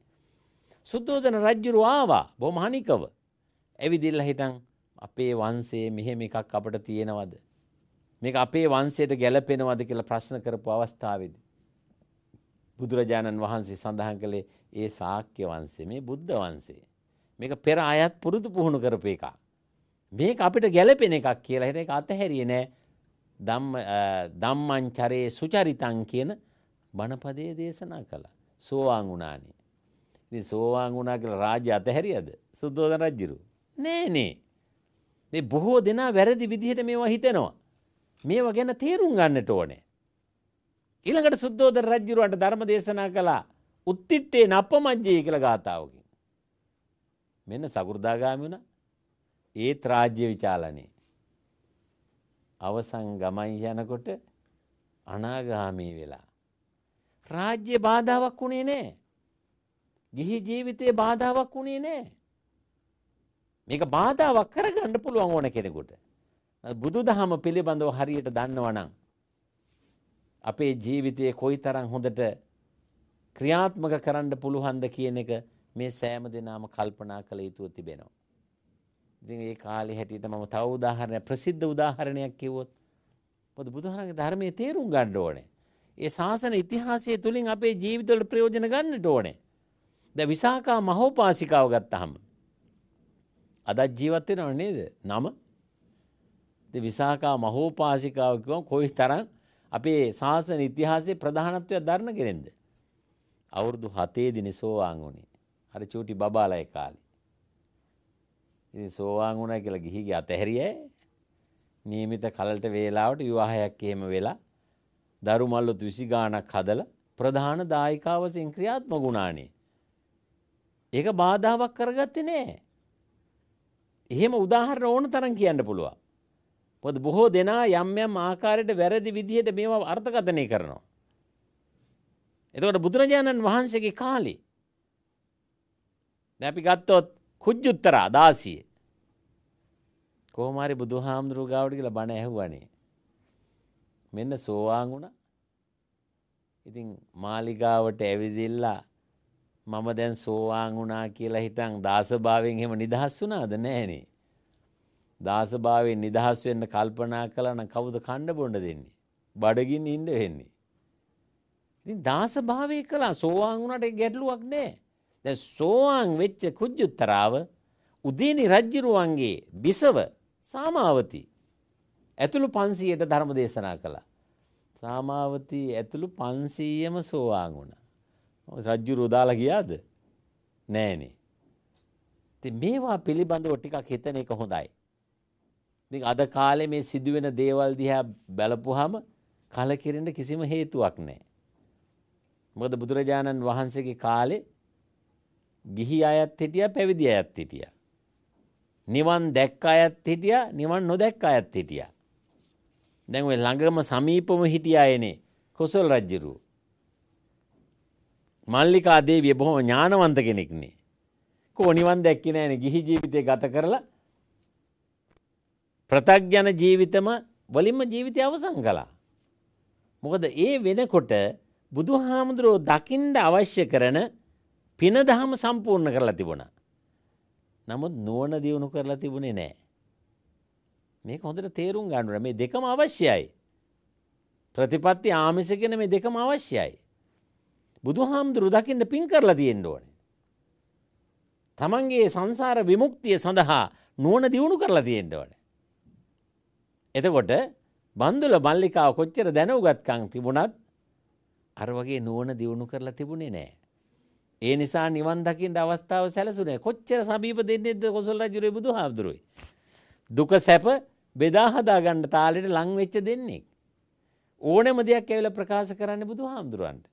[SPEAKER 1] සුද්දෝදන රජ්ජුරු ආවා බොමහනිකව ඇවිදිල්ල හිටන් අපේ වන්සේ මෙහෙම එකක් අපට තියෙනවද. මේක අපේ වන්සේට ගැලපෙනවද කියලා ප්‍රශ්න කරපු අවස්ථාවද. බුදුරජාණන් වහන්සේ සඳහන් කළේ ඒ සාක්‍ය වන්සේ මේ බුද්ධ වන්සේ. මේක පෙර අයත් පුරුදු පුහුණු කරපු එකක්. මේක අපිට ගැලපෙන එකක් කියලා හිට එක අතහැරිය නෑ දම්මංචරයේ සුචරිතන් කියන බණපදය දේශනා කළ සෝවාංගුණානේ. ඉතින් සෝවාන් වුණා කියලා රාජ්‍ය අතහැරියද සුද්ධෝදන රජුරු නෑ නේ මේ බොහෝ දෙනා වැරදි විදිහට මේවා හිතෙනවා මේවා ගැන තේරුම් ගන්නට ඕනේ ඊළඟට සුද්ධෝදන රජුරුවන්ට ධර්ම දේශනා කළා උත්තිට්ටේ නප්පමජ්ජේ කියලා ගාතාවකින් මෙන්න සකෘදාගාමි වුණා ඒත් රාජ්‍ය විචාලනේ අවසන් ගමන් යනකොට අනාගාමී වෙලා රාජ්‍ය බාධාවක් වුණේ නෑ ගිහි ජීවිතයේ බාධාවක් වුණේ නෑ. මේක බාධාවක් කරගන්න පුළුවන් ඕන කෙනෙකුට. බුදු දහම පිළිබඳව හරියට දන්නවනම්. අපේ ජීවිතයේ කොයි තරං හොඳට ක්‍රියාත්මක කරන්න පුළුහන්ද කියන එක මේ සෑම දෙනාම කල්පනා කළ යුතුව තිබෙනවා. ඉතින් ඒ කාලේ හැටියට මම තව උදාහරණයක් ප්‍රසිද්ධ උදාහරණයක් කිව්වොත් පොද බුදුහාරගේ ධර්මයේ තේරුම් ගන්න ඕනේ. ඒ ශාසන ඉතිහාසය තුලින් අපේ ජීවිතවල ප්‍රයෝජන ගන්නට ඕනේ. ද විසාකා මහෝපාසිකාව ගත්තහම. අදත් ජීවත්වෙනව නේද නම විසාකා මහෝපාසිකාවකම කොයි තරන් අපේ ශාසන ඉතිහාසේ ප්‍රධානත්වය ධර්ණ කෙනෙන්ද. අවුරුදු හතේදින සෝවාංගුණේ හරි චූටි බබාලය කාලි. ඉති සෝවාංගුණ කියලා ගිහිගේ අතහැරියයි නියමිත කලට වේලාවට විවාහයක් එහෙම වෙලා දරු මල්ලොත් විසි ගානක් හදල ප්‍රධාන දායිකාවසෙන් ක්‍රියාත්ම ගුණානේ ඒක බාධාවක් කරගත්තේ නෑ. එහෙම උදාහරණ ඕන තරම් කියන්න පුළුවන්. පොද බොහෝ දෙනා යම් යම් ආකාරයට වැරදි විදිහට මේවා අර්ථකථනය කරනවා. එතකොට බුදුරජාණන් වහන්සේගේ කාලේ දැපි ගත්තොත් කුජ්ජුත්තරා දාසිය කොහොමරි බුදුහාමුදුරුව ගාවට කියලා බණ ඇහුවනේ මෙන්න සෝවාන් වුණා ඉතින් මාලිගාවට ඇවිදිල්ලා මම දැන් සෝවාන් වුණා කියලා හිතන් දාසභාවයෙන් එහෙම නිදහස් වුණාද නැහනේ. දාසභාවයෙන් නිදහස් වෙන්න කල්පනා කළා නම් කවුද කණ්ඩ බොණ්ඩ දෙන්නේ? බඩගින්න ඉන්න වෙන්නේ. ඉතින් දාසභාවය කළා සෝවාන් වුණාට ගැටලුවක් නැහැ. දැන් සෝවාන් වෙච්ච කුජුත්තරාව උදේනි රජ්ජිරුවන්ගේ බිසව සාමාවති ඇතුළු 500ට ධර්ම දේශනා කළා. සාමාවති ඇතුළු 500ම සෝවාන් වුණා. රජ්ජු රෝදාලා ගියාද නෑනේ. ඉතින් මේවා පිළිබඳව ටිකක් හිතන එක හොඳයි. ඉතින් අද කාලේ මේ සිදුවෙන දේවල් දිහා බලපුවාම කලකිරෙන්න කිසිම හේතුවක් නැහැ. මොකද බුදුරජාණන් වහන්සේගේ කාලේ ගිහි අයත් හිටියා පැවිදි අයත් හිටියා. නිවන් දැක්ක අයත් හිටියා නිවන් නොදැක්ක අයත් හිටියා. දැන් ඔය ළඟම සමීපම හිටියා එනේ කොසල් රජුරු. මල්ලිකා දේවිය බොහොම ඥානවන්ත කෙනෙක්නේ. කෝ නිවන් දැක්කේ නෑනේ ගිහි ජීවිතේ ගත කරලා ප්‍රතග්ජන ජීවිතම වලින්ම ජීවිතය අවසන් කළා. මොකද ඒ වෙනකොට බුදුහාමුදුරෝ දකිින්ඩ අවශ්‍ය කරන පිනදහම සම්පූර්ණ කරලා තිබුණා. නමුත් නුවන දියුණු කරලා තිබුණේ නෑ. මේ හොඳට තේරුම් ගණුර මේ දෙකම අවශ්‍යයි. ප්‍රතිපත්ති ආමිසගෙන මේ දෙකම අවශ්‍යයි. බුදු හාමුදුරු දකින්න පින් කරලා තියෙන්ට ඕන. තමන්ගේ සංසාර විමුක්තිය සඳහා නුවන දියුණු කරලා තියෙන්ට ඕන. එතකොට බන්දුල මල්ලිකාව කොච්චර දැනවගත්කං තිබුණත් අර වගේ නුවන දියුණු කරලා තිබුණේ නෑ. ඒ නිසා නිවන් දකිින්ට අවස්ථාව සැලසුනේ කොච්චර සමීප දෙන්නෙද කොසල් රජුරේ බුදු හාමුදුරුවයි. දුක සැප බෙදාහදා ගණ්ඩ තාලෙට ලංවෙච්ච දෙන්නේ. ඕනෙම දෙයක් ඇවිල ප්‍රකාශ කරන්න බුදු හාමුදුරුවන්ට.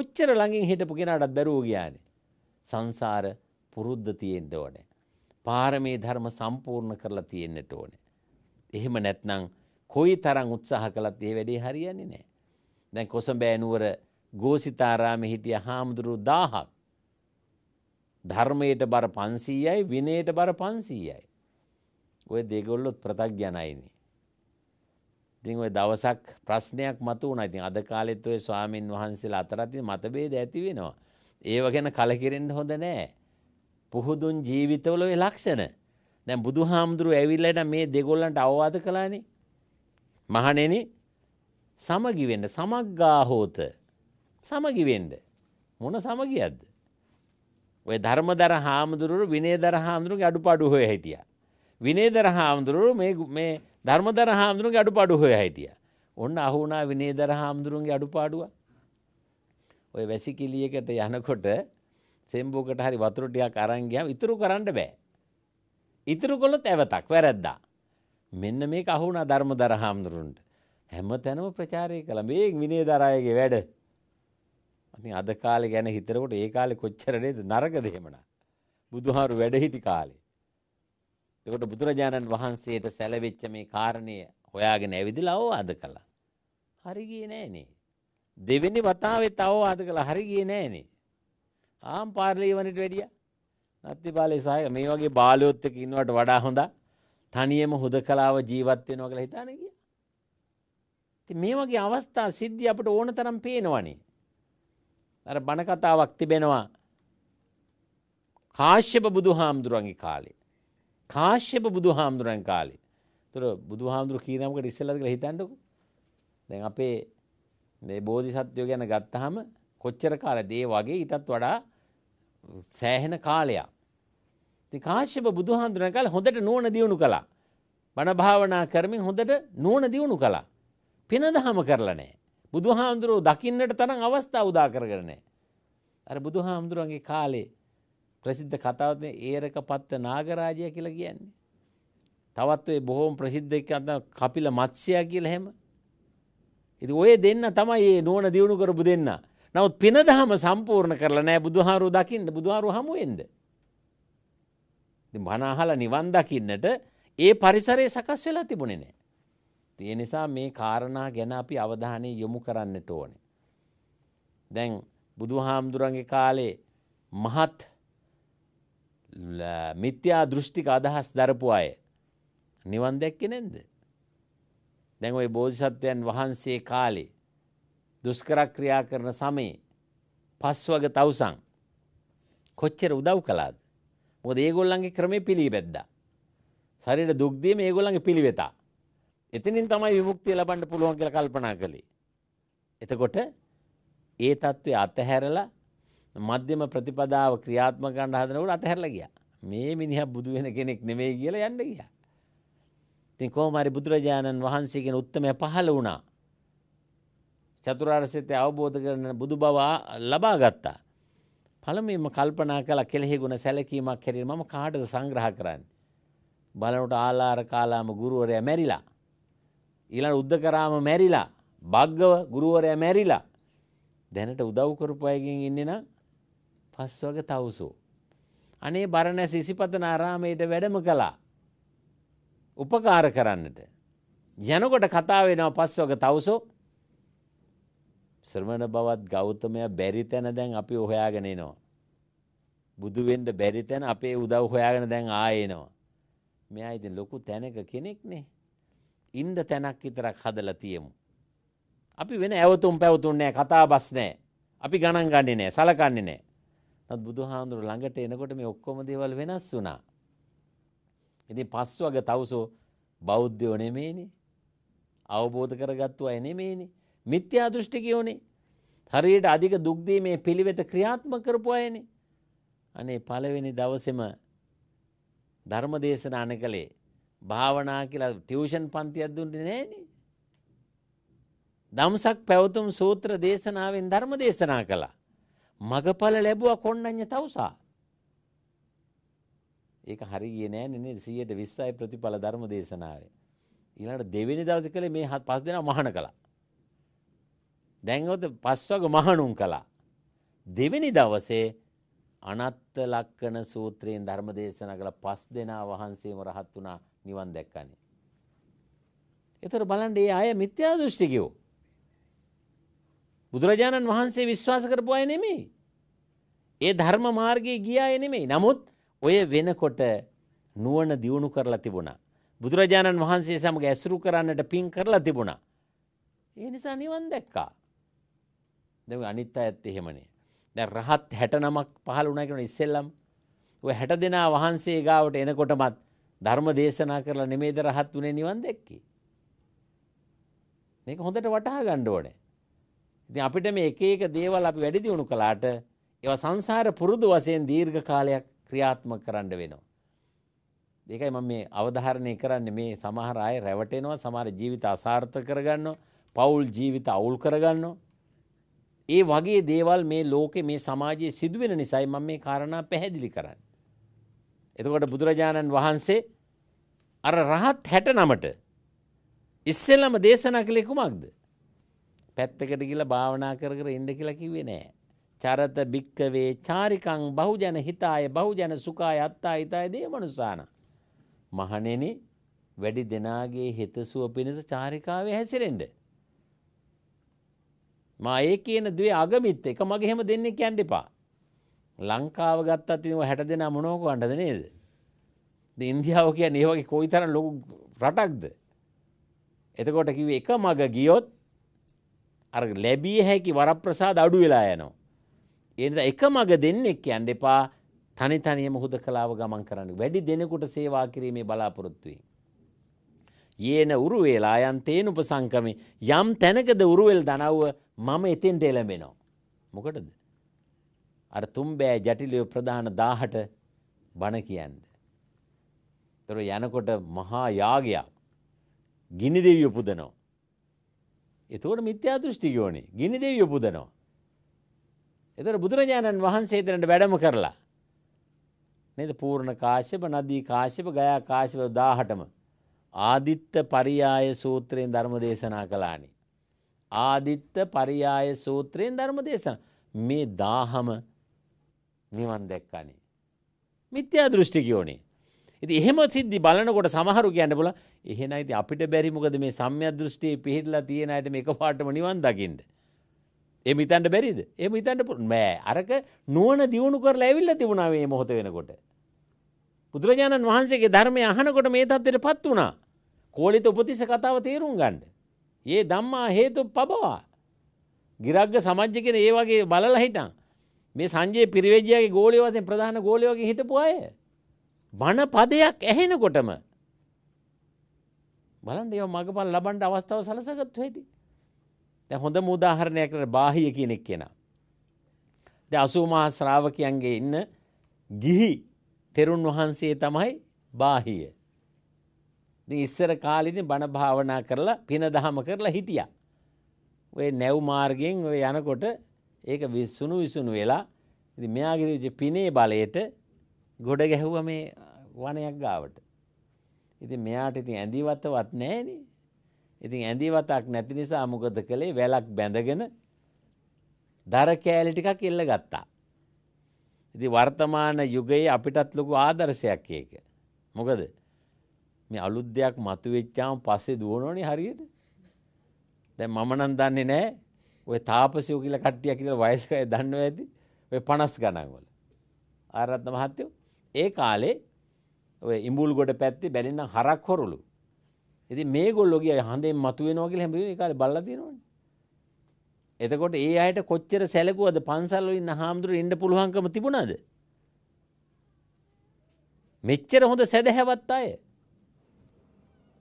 [SPEAKER 1] ඔච්චර ළඟින් හිටපු කෙනාටත් බැරුව ගියානේ. සංසාර පුරුද්ධ තියෙන්න ඕනේ. පාරමේ ධර්ම සම්පූර්ණ කරලා තියෙන්නට ඕනේ. එහෙම නැත්නම් කොයි තරම් උත්සාහ කළත් ඒ වැඩේ හරියන්නේ නැහැ. දැන් කොසඹෑ නුවර ගෝසිතාරාමේ හිටිය හාමුදුරු 1000ක් ධර්මයට බර 500යි විනයට බර 500යි. ඔය දෙගොල්ලොත් ප්‍රතග්ජනයිනේ. ඉතින් ඔය දවසක් ප්‍රශ්නයක් මතු වුණා. ඉතින් අද කාලෙත් ඔය ස්වාමින් වහන්සේලා අතරත් මතභේද ඇති වෙනවා. ඒව ගැන කලකිරෙන්න හොඳ නෑ. පුහුදුන් ජීවිතවල ඔය ලක්ෂණ. දැන් බුදුහාමුදුරුව ඇවිල්ලා මේ දෙගොල්ලන්ට අවවාද කළානේ. මහණෙනි සමගි වෙන්න සමග්ගා හෝත. සමගි වෙන්න. මොන සමගියක්ද? ඔය ධර්මදර හාමුදුරුවෝ විනයදර හාමුදුරුවෝගේ අඩුපාඩු හොය හිටියා. විනේදර හාමුදුරුවෝ මේ මේ ධර්මදර හාමුදුරුන්ගේ අඩුපාඩු හොය හිටිය. ඔන්න අහුනා විනේදර හාමුදුරුන්ගේ අඩුපාඩුව. ඔය වැසිකිලියකට යනකොට සෙම්බෝකට හරි වතුරටයක් අරංගයම් ඉතුරු කරන්න බෑ. ඉතුරු කොළොත් ඇවතක් වැරැද්දා. මෙන්න මේ අහුනා ධර්මදර හාමුදුරුන්ට. හැම තැනම ප්‍රචාරය කළ මේ විනේදරායගේ වැඩ. අති අද කාලෙ ගැන හිතරකොට ඒ කාලෙ කොච්චරනේද නරක දෙහෙමන. බුදුහාරු වැඩහිටි කාලේ. එතකොට බුදුරජාණන් වහන්සේට සැලවෙච්ච මේ කාරණය හොයාගෙන ඇවිදලා අවවාද කළා. හරි ගියේ නෑනේ. දෙවෙනි වතාවෙත් අවවාද කළා හරි ගියේ නෑනේ. ආම් පාර්ලේ වනිට වැඩියා. නත්ති බාලේ සහාය මේ වගේ බාලයොත් එක්ක ඉන්නවට වඩා හොඳා තනියම හුදකලාව ජීවත් වෙනවා කියලා හිතාන ගියා. ඉතින් මේ වගේ අවස්ථා සිද්ධි අපිට ඕන තරම් පේනවනේ. අර බණ කතාවක් තිබෙනවා කාශ්‍යප බුදුහාමුදුරන්ගේ කාලේ කාශ්‍යප බුදු හාමුදුරන් කාලේ තුර බුදු හාමුදුරු කීනමකට ඉස්සලද කියලා හිතන්නකු දැන් අපේ මේ බෝධි සත්‍යයෝ ගැන ගත්තහම කොච්චර කාල දේ වගේ ඉටත් වඩා සෑහෙන කාලයක් ති කාශ්‍යප බුදු හාමුදුරන් කාල හොඳට නෝන දියුණු කලා බණ භාවනා කරමින් හොඳට නෝන දියුණු කලා පිනදහම කරලනෑ බුදු හාමුදුරුව දකින්නට තරම් අවස්ථා උදා කරගරනෑ අර බුදු හාමුදුරුවන්ගේ කාලේ ප්‍රසිද්ධ කතාවත ඒරක පත්ත නාගරාජය කියලා කියන්නේ. තවත් බොහෝම ප්‍රසිද්ධ එක කපිල මත්ස්‍යයා කියලා හැම. ඉති ඔය දෙන්න තමයි ඒ නෝන දියුණු කරපු දෙන්න. නවත් පිනදහම සම්පූර්ණ කරලා නෑ බුදුහාරු දකින්න බුදුහාරු හමුවෙන්ද. බනාහල නිවන් දකින්නට ඒ පරිසරයේ සකස් වෙලා තිබුණේ නෑ. තිය නිසා මේ කාරණා ගැන අපි අවධානය යොමු කරන්නට ඕනේ. දැන් බුදුහාමුදුරන්ගේ කාලේ මහත් මිත්‍යා දෘෂ්ටික අදහස් දරපු අය නිවන් දැක්කෙ නැන්ද. දැන් ඔය බෝධිසත්වයන් වහන්සේ කාලේ දුස්කරක්‍රියා කරන සමයේ පස්වග තවසං කොච්චර උදව් කලාද. මොද ඒගොල්ලන්ගේ ක්‍රමේ පිළි පැද්දා. සරිට දුක්දීම ඒගොල්ලන්ගේ පිළිවෙතා. එතනින් තමයි විමුක්තිය ලබන්ට පුළුවන් කියල කල්පනා කළේ. එතකොට ඒ තත්ත්වය අතහැරලා මධ්‍යම ප්‍රතිපදාව ක්‍රියාත්ම කණ්ඩ හදනකට අතහැරල ගිය මේ මිනිහ බුදු වෙන කෙනෙක් නෙමේ කියලා යන්න ගිය. තින් කෝමරි බුදුරජාණන් වහන්සේගෙන උත්තමය පහළ වුණා. චතුරාර්සිතය අවබෝධ කරන බුදු බවා ලබා ගත්තා. පළමීම කල්පනා කළ කෙළෙහිගුණ සැලකීමක් හැරෙන මම කාටද සංග්‍රහ කරන්න. බලනට ආලාර කාලාම ගුරුවරය මැරිලා. ඊළඟ උද්දකරාම මැරිලා. භග්ගව ගුරුවරය මැරිලා. දැනට උදව් කරපු අයගෙන් ඉන්නේ නම් පස්වග තවුසු. අනේ බරණ සිසිපතන ආරාමයට වැඩම කළා. උපකාර කරන්නට. යනකොට කතාවෙනවා පස්වග තවුසෝ ශ්‍රමණ බවත් ගෞතමය බැරි තැන දැන් අපි ඔහොයාගෙන නවා. බුදුුවෙන්ට බැරි තැන අපේ උදව් හොයාගෙන දැන් ආයනවා. මෙයා ඉතින් ලොකු තැනක කෙනෙක්නේ. ඉන්ද තැනක් විතරක් හදල තියමු. අපි වෙන ඇවතුම් පැවතුන් නෑ කතා බස් නෑ. අපි ගණන් ගන්නේ නෑ සලකන්නේ නෑ. නමුත් බුදුහාඳුර ළඟට එනකොට මේ ඔක්කොම දේවල් වෙනස් වුණා. ඉතින් පස් වග තවුසෝ බෞද්ධයෝ නෙමෙයිනේ. අවබෝධ කරගත්තු අය නෙමෙයිනේ. මිත්‍යා දෘෂ්ටිකයෝනේ. හරියට අධික දුක් දීමේ පිළිවෙත ක්‍රියාත්මක කරපු අයනේ. අනේ පළවෙනි දවසේම ධර්ම දේශනා අනකලේ භාවනා කියලා ටියුෂන් පන්තියක් දුන්නේ නෑනේ. දම්සක් පැවතුම් සූත්‍ර දේශනාවෙන් ධර්ම දේශනා කළා. මගඵල ලැබුවා කොණ්ණඤ්ඤ තවුසා. ඒක හරි ගියේ නෑනේ නේද 120යි ප්‍රතිඵල ධර්ම දේශනාවේ. ඊළඟට දෙවෙනි දවසේ කලේ මේ පස් දෙනා මහාන කළා. දැන්වද පස්වග මහණුන් කළා. දෙවෙනි දවසේ අනත්ත ලක්කන සූත්‍රයෙන් ධර්ම දේශනා කළ පස් දෙනා වහන්සේම රහත් වුණා නිවන් දැක්කනේ. ඒතර බලන්න ඒ අය මිත්‍යා දෘෂ්ටිකයෝ. බුදුරජාණන් වහන්සේ විශ්වාස කරපු අය නෙමෙයි. ඒ ධර්ම මාර්ගයේ ගිය අය නෙමෙයි. නමුත් ඔය වෙනකොට නුවණ දියුණු කරලා තිබුණා. බුදුරජාණන් වහන්සේ සමග ඇසුරු කරන්නට පින් කරලා තිබුණා. ඒ නිසා නිවන් දැක්කා. දැන් අනිත් අයත් එහෙමනේ. දැන් රහත් 69ක් පහළ වුණා කියන ඉස්සෙල්ලම ඔය 60 දෙනා වහන්සේ ගාවට එනකොටමත් ධර්ම දේශනා කරලා නෙමෙයිද රහත් උනේ නිවන් දැක්කේ. මේක හොඳට වටහා ගන්න ඕනේ. ඉතින් අපිට මේ එක එක දේවල් අපි වැඩි දියුණු කළාට ඒවා සංසාර පුරුදු වශයෙන් දීර්ඝ කාලයක් ක්‍රියාත්මක කරන්න වෙනවා. ඒකයි මම මේ අවධාරණය කරන්නේ මේ සමහර අය රැවටෙනවා සමහර ජීවිත අසාර්ථක කරගන්නවා පෞල් ජීවිත අවුල් කරගන්නවා. ඒ වගේ දේවල් මේ ලෝකේ මේ සමාජයේ සිදුවෙන නිසායි මම මේ කාරණා පැහැදිලි කරන්නේ. එතකොට බුදුරජාණන් වහන්සේ අර රහත් 69ට ඉස්සෙල්ලම දේශනා කළේ කුමක්ද? පැත්තකට කියලා භාවනා කර කර ඉන්න කියලා කිව්වේ නෑ. චරත භික්කවේ චාරිකං බහුජන හිතාය බහුජන සුඛාය අත්තා හිතාය දේමනුසාන. මහණෙනි වැඩි දෙනාගේ හිතසුව පිණිස චාරිකාවේ හැසිරෙන්න. මා ඒ කියන දුවේ අගමිත් එක මගේ හැම දෙන්නේ කියන්න එපා. ලංකාව ගත්තත් ඉතින් 60 දෙනා මොනෝ කවන්නද නේද? ඉතින් ඉන්දියාව කියන්නේ ඒ වගේ කොයිතරම් ලොකු රටක්ද? එතකොට කිව්වේ එක මග ගියොත් අර ලැබිය හැකි වරප්‍රසාද අඩු වෙලා යනවා. ඒනිද එක මග දෙන්නෙක් යන්න එපා තනි තනියම හුදකලාව ගමන් කරන්න වැඩි දෙනෙකුට සේවා කිරීමේ බලාපොරොත්තුයි. යේන උරුවේලා යන්තේන උපසංකමේ යම් තැනකද උරුවෙල් දනව්ව මම එතෙන්ට එළඹෙනවා. මොකටද? අර තුම්බෑ ජටිලය ප්‍රධාන 1000ට බණ කියන්න. ତොර යනකොට මහා යාගයක් ගිනි දෙවියෝ පුදනවා. එතකොට මිත්‍යා දෘෂ්ටි යෝනි ගිනි දෙවියෝ පුදනවා. එතකොට බුදුරජාණන් වහන්සේ එතනට වැඩම කරලා නේද පූර්ණ කාශ්‍යප නදී කාශ්‍යප ගයා කාශ්‍යප 18ම ආදිත්ත පරියාය සූත්‍රයෙන් ධර්ම දේශනා කළානි. ආදිත්ත පරියාය සූත්‍රයෙන් ධර්ම දේශනා මේ 10ම නිවන් දැක්කනි. මිත්‍යා දෘෂ්ටිකයෝනේ ඉති එහෙම සිද්ධි බලනකොට සමහරු කියන්න බොල එහෙනයිති අපිට බැරිමකද මේ සම්යදෘෂ්ටයේ පිහිටලා තියෙනයට මේ එක පාටම නිවන් දකිින්ට. එම ඉතන්ට බැරිද එම ඉතන්ට මෑ අරක නුවන දියුණු කර ඇවිල්ල තිබුණාවේ මොහොත වෙනකොට. බුදුරජාණන් වහන්සේගේ ධර්මය අහනකොට මේ තත්වයට පත් වුණා කෝලිත උපතිස කතාව තේරුම් ගණ්ඩ. ඒ දම්මා හේතු පබවා. ගිරක්ග සමජ්ජකෙන ඒ වගේ බලල හිටන් මේ සංජයේ පිරිවේජයාගේ ගෝලය වසෙන් ප්‍රධාන ගෝලයෝගේ හිටපුවාය බණ පදයක් ඇහෙනකොටම බලන් ඒව මගපල් ලබන්ට අවස්ථාව සලසගත්තු හැටි. දැන් හොඳ මුදාහරණයකට බාහිය කෙනෙක් කෙනා. දැන් අසූමහා ශ්‍රාවකයන්ගේ ඉන්න ගිහි තෙරුන් වහන්සේ තමයි බාහිය. ඉතින් ඉස්සර කාලෙදී බණ භාවනා කරලා පින දහම කරලා හිටියා. ඔය නැව් මාර්ගයෙන් ඔය යනකොට ඒක විසුණු විසුණු වෙලා ඉතින් මෙයාගේ පිනේ බලයට ගොඩ ගැහුවා මේ වනයක් ගාවට. ඉතින් මෙයාට ඉතින් ඇඳිවතවත් නැහැනේ. ඉතින් ඇඳිවතක් නැති නිසා මොකද කළේ? වැලක් බැඳගෙන දර කෑලි ටිකක් එල්ල ගත්තා. ඉතින් වර්තමාන යුගයේ අපිටත් ලොකු ආදර්ශයක් ඒක. මොකද මේ අලුත් දෙයක් මතුවෙච්චාම පස්සේ දුවනෝනේ හරියට. දැන් මම නම් දන්නේ නැහැ. ඔය තාපසයෝ කියලා කට්ටිය කියලා වයස්කය දන්නව ඇති. ඔය 50 ගණන් වල. ආරත්න මහත්තයෝ ඒ කාලේ ඔය ඉඹුල් ගොඩ පැත්තේ බැලින්න හරක් හොරුලු. ඉති මේ ගොල්ලොගේ හඳෙන් මතුවෙනවාගේ හැබි කාල බල්ලතිනවන. එතකොට ඒ අයට කොච්චර සැලකුවද පන්සල්ලඉන්න හාමුදුර ඉඩ පුළුවන්කම තිබුණාද. මෙච්චර හොඳ සැදහැවත් අය.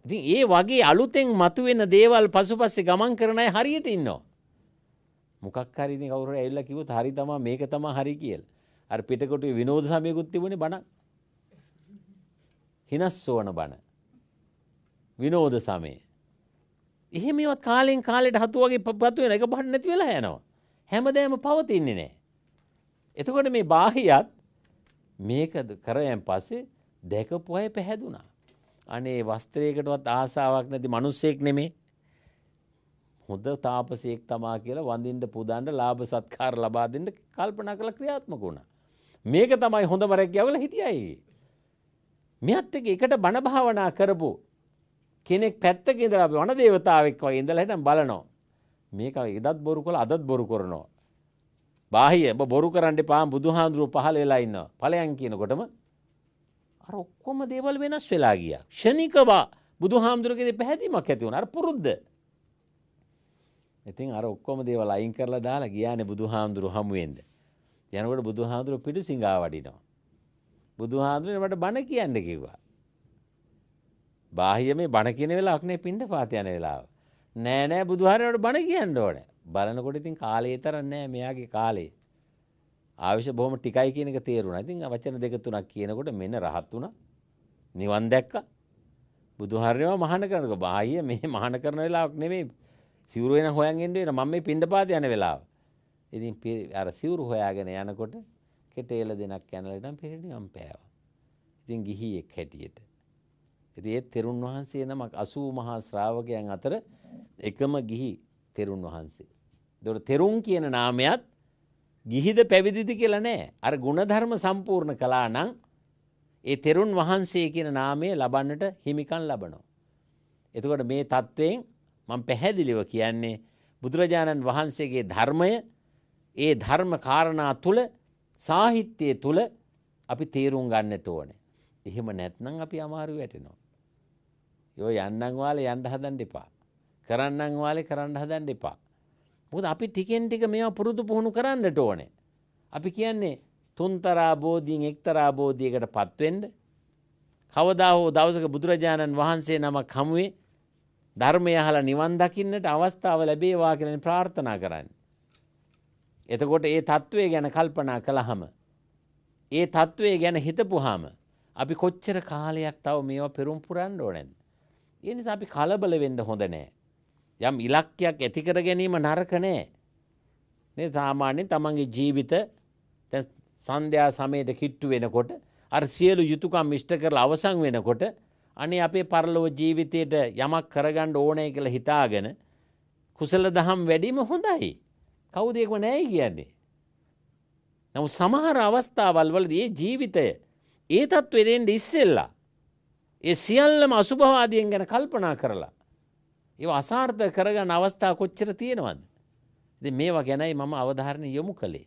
[SPEAKER 1] ඉතින් ඒ වගේ අලුතෙන් මතුවෙන දේවල් පසු පස්සේ ගමන් කරනයි හරියට ඉන්නවා. මොකක් හරිදි කවුර ඇල්ල කිවත් හරි තමා මේක තමා හරි කියල්. අර පිටකොට විනෝධ සමයකුත් තිබුණේ බණක්. හිනස් ඕන බණ. විනෝද සමය. එහෙමවත් කාලෙන් කාලෙට හතු වගේ පත්තුවෙන එක පට නැති වෙලා යනවා. හැමදෑම පවතින්නේ නෑ. එතකොට මේ බාහියත් මේක කරයන් පස්සේ දැකපු අය පැහැදුනා. අනේ වස්ත්‍රයකටවත් ආසාවක් නැති මනුස්සෙක් නෙමේ. හොඳ තාපසයෙක් තමා කියලා වඳින්ට පුදන්ට ලාභ සත්කාර ලබා දෙන්න කල්පනා කළ ක්‍රියාත්මක වුණා. මේක තමයි හොඳ මරැක්්‍යාවල හිටියයි. මෙත් එක එකට බණ භාවනා කරපු කෙනෙක් පැත්තක ඉඳලා අපි වන දේවතාවෙක් වගේ ඉඳලා හිටන් බලනවා. මේක එදත් බොරු කළා අදත් බොරු කරනවා. බාහිය ඔබ බොරු කරන්න එපා බුදුහාඳුරු පහල වෙලා ඉන්නවා. ඵලයන් කියනකොටම අර ඔක්කොම දේවල් වෙනස් වෙලා ගියා. ක්ෂණිකව බුදුහාමුදුරගේ පැහැදීමක් ඇති වුණා. අර පුරුද්ද. ඉතින් අර ඔක්කොම දේවල් අයින් කරලා දාලා ගියානේ බුදුහාමුදුරු හමු වෙන්න. යනකොට බුදුහාමුදුරු පිටු සිඟා වඩිනවා. බුදුහාදුරනට බණ කියන්න කිව්වා. බාහිය මේ බණ කියන වෙලාක්නේ පින්ට පාති යන වෙලාව. නෑ නෑ බුදුහාරයට බණ කියන්න ඕන බලනකොට ඉතින් කාලේ තරන්න නෑ මෙයාගේ කාලේ. ආවිශ බොහම ටිකයි කියනක තේරුණ ඉතින් වචන දෙක තුනක් කියනකොට මෙන්න රහත් වුණ නිවන් දැක්ක බුදුහරයවා මහන කරනක බාහිය මේ මහන කරන වෙලාක් නෙමේ සිවරුවෙන හොයන්ගෙන්ට වෙන මම මේ පින්ඩ පාති යන වෙලාව. ඉතින් අර සිවුරු හොයාගෙන යනකොට කෙටේල දෙනක් කැනලටම් පිරිනියම් පෑවා. ඉතින් ගිහියෙක් හැටියට. ඉතින් ඒ තෙරුන් වහන්සේ නමක් 80 මහා ශ්‍රාවකයන් අතර එකම ගිහි තෙරුන් වහන්සේ. ඒතොර තෙරුන් කියන නාමයත් ගිහිද පැවිදිද කියලා නෑ. අර ಗುಣධර්ම සම්පූර්ණ කළා නම් ඒ තෙරුන් වහන්සේ කියන නාමය ලබන්නට හිමිකම් ලබනවා. එතකොට මේ தත්වයෙන් මම පැහැදිලිව කියන්නේ බුදුරජාණන් වහන්සේගේ ධර්මය ඒ ධර්ම කාරණා තුල සාහිත්‍යය තුළ අපි තේරුම් ගන්නට ඕන. එහෙම නැත්නම් අපි අමාරු වැටෙනවා. යෝ යන්නන් වාලේ යන්න හදන්න එපා. කරන්නන් වාලේ කරන්න හදන්න එපා. මොකද අපි ටිකෙන් ටික මේවා පුරුදු පුහුණු කරන්නට ඕනේ. අපි කියන්නේ තුන්තරා බෝධියෙන් එක්තරා බෝධියකට පත්වෙන්න කවදා හෝ දවසක බුදුරජාණන් වහන්සේ නමක් හමුවේ ධර්මය අහලා නිවන් දකින්නට අවස්ථාව ලැබේවා කියලා ප්‍රාර්ථනා කරන්නේ. එතකොට ඒ තත්ත්වය ගැන කල්පනා කළහම. ඒ තත්ත්වය ගැන හිතපුහාම අපි කොච්චර කාලයක් තව මේවා පෙරුම් පුරන්න ඕනැන්. එනිසා අපි කලබල වෙන්න හොඳ නෑ. යම් ඉලක්කයක් ඇතිකර ගැනීම නරකනෑ. නේ සාමාන්‍යෙන් තමන්ගේ ජීවිත සන්ධ්‍යා සමයට කිට්ටු වෙනකොට අර සියලු යුතුකම් මිෂ්ට කරල අවසං වෙනකොට අනේ අපේ පරලොව ජීවිතයට යමක් කරගන්න ඕනය කියලා හිතාගෙන කුසල දහම් වැඩීම හොඳයි. කවුද ඒව නැහැ කියන්නේ. නමුත් සමහර අවස්ථාවල් වලදී ජීවිතය ඒ තත්ත්වෙරෙන්ට ඉස්සෙල්ලා. ඒ සියල්ලම අසුභවාදයෙන් ගැන කල්පනා කරලා. ඒ අසාර්ථ කරගන්න අවස්ථා කොච්චර තියෙනවද. ඉති මේවා ගැනයි මම අවධාරණය යොමු කළේ.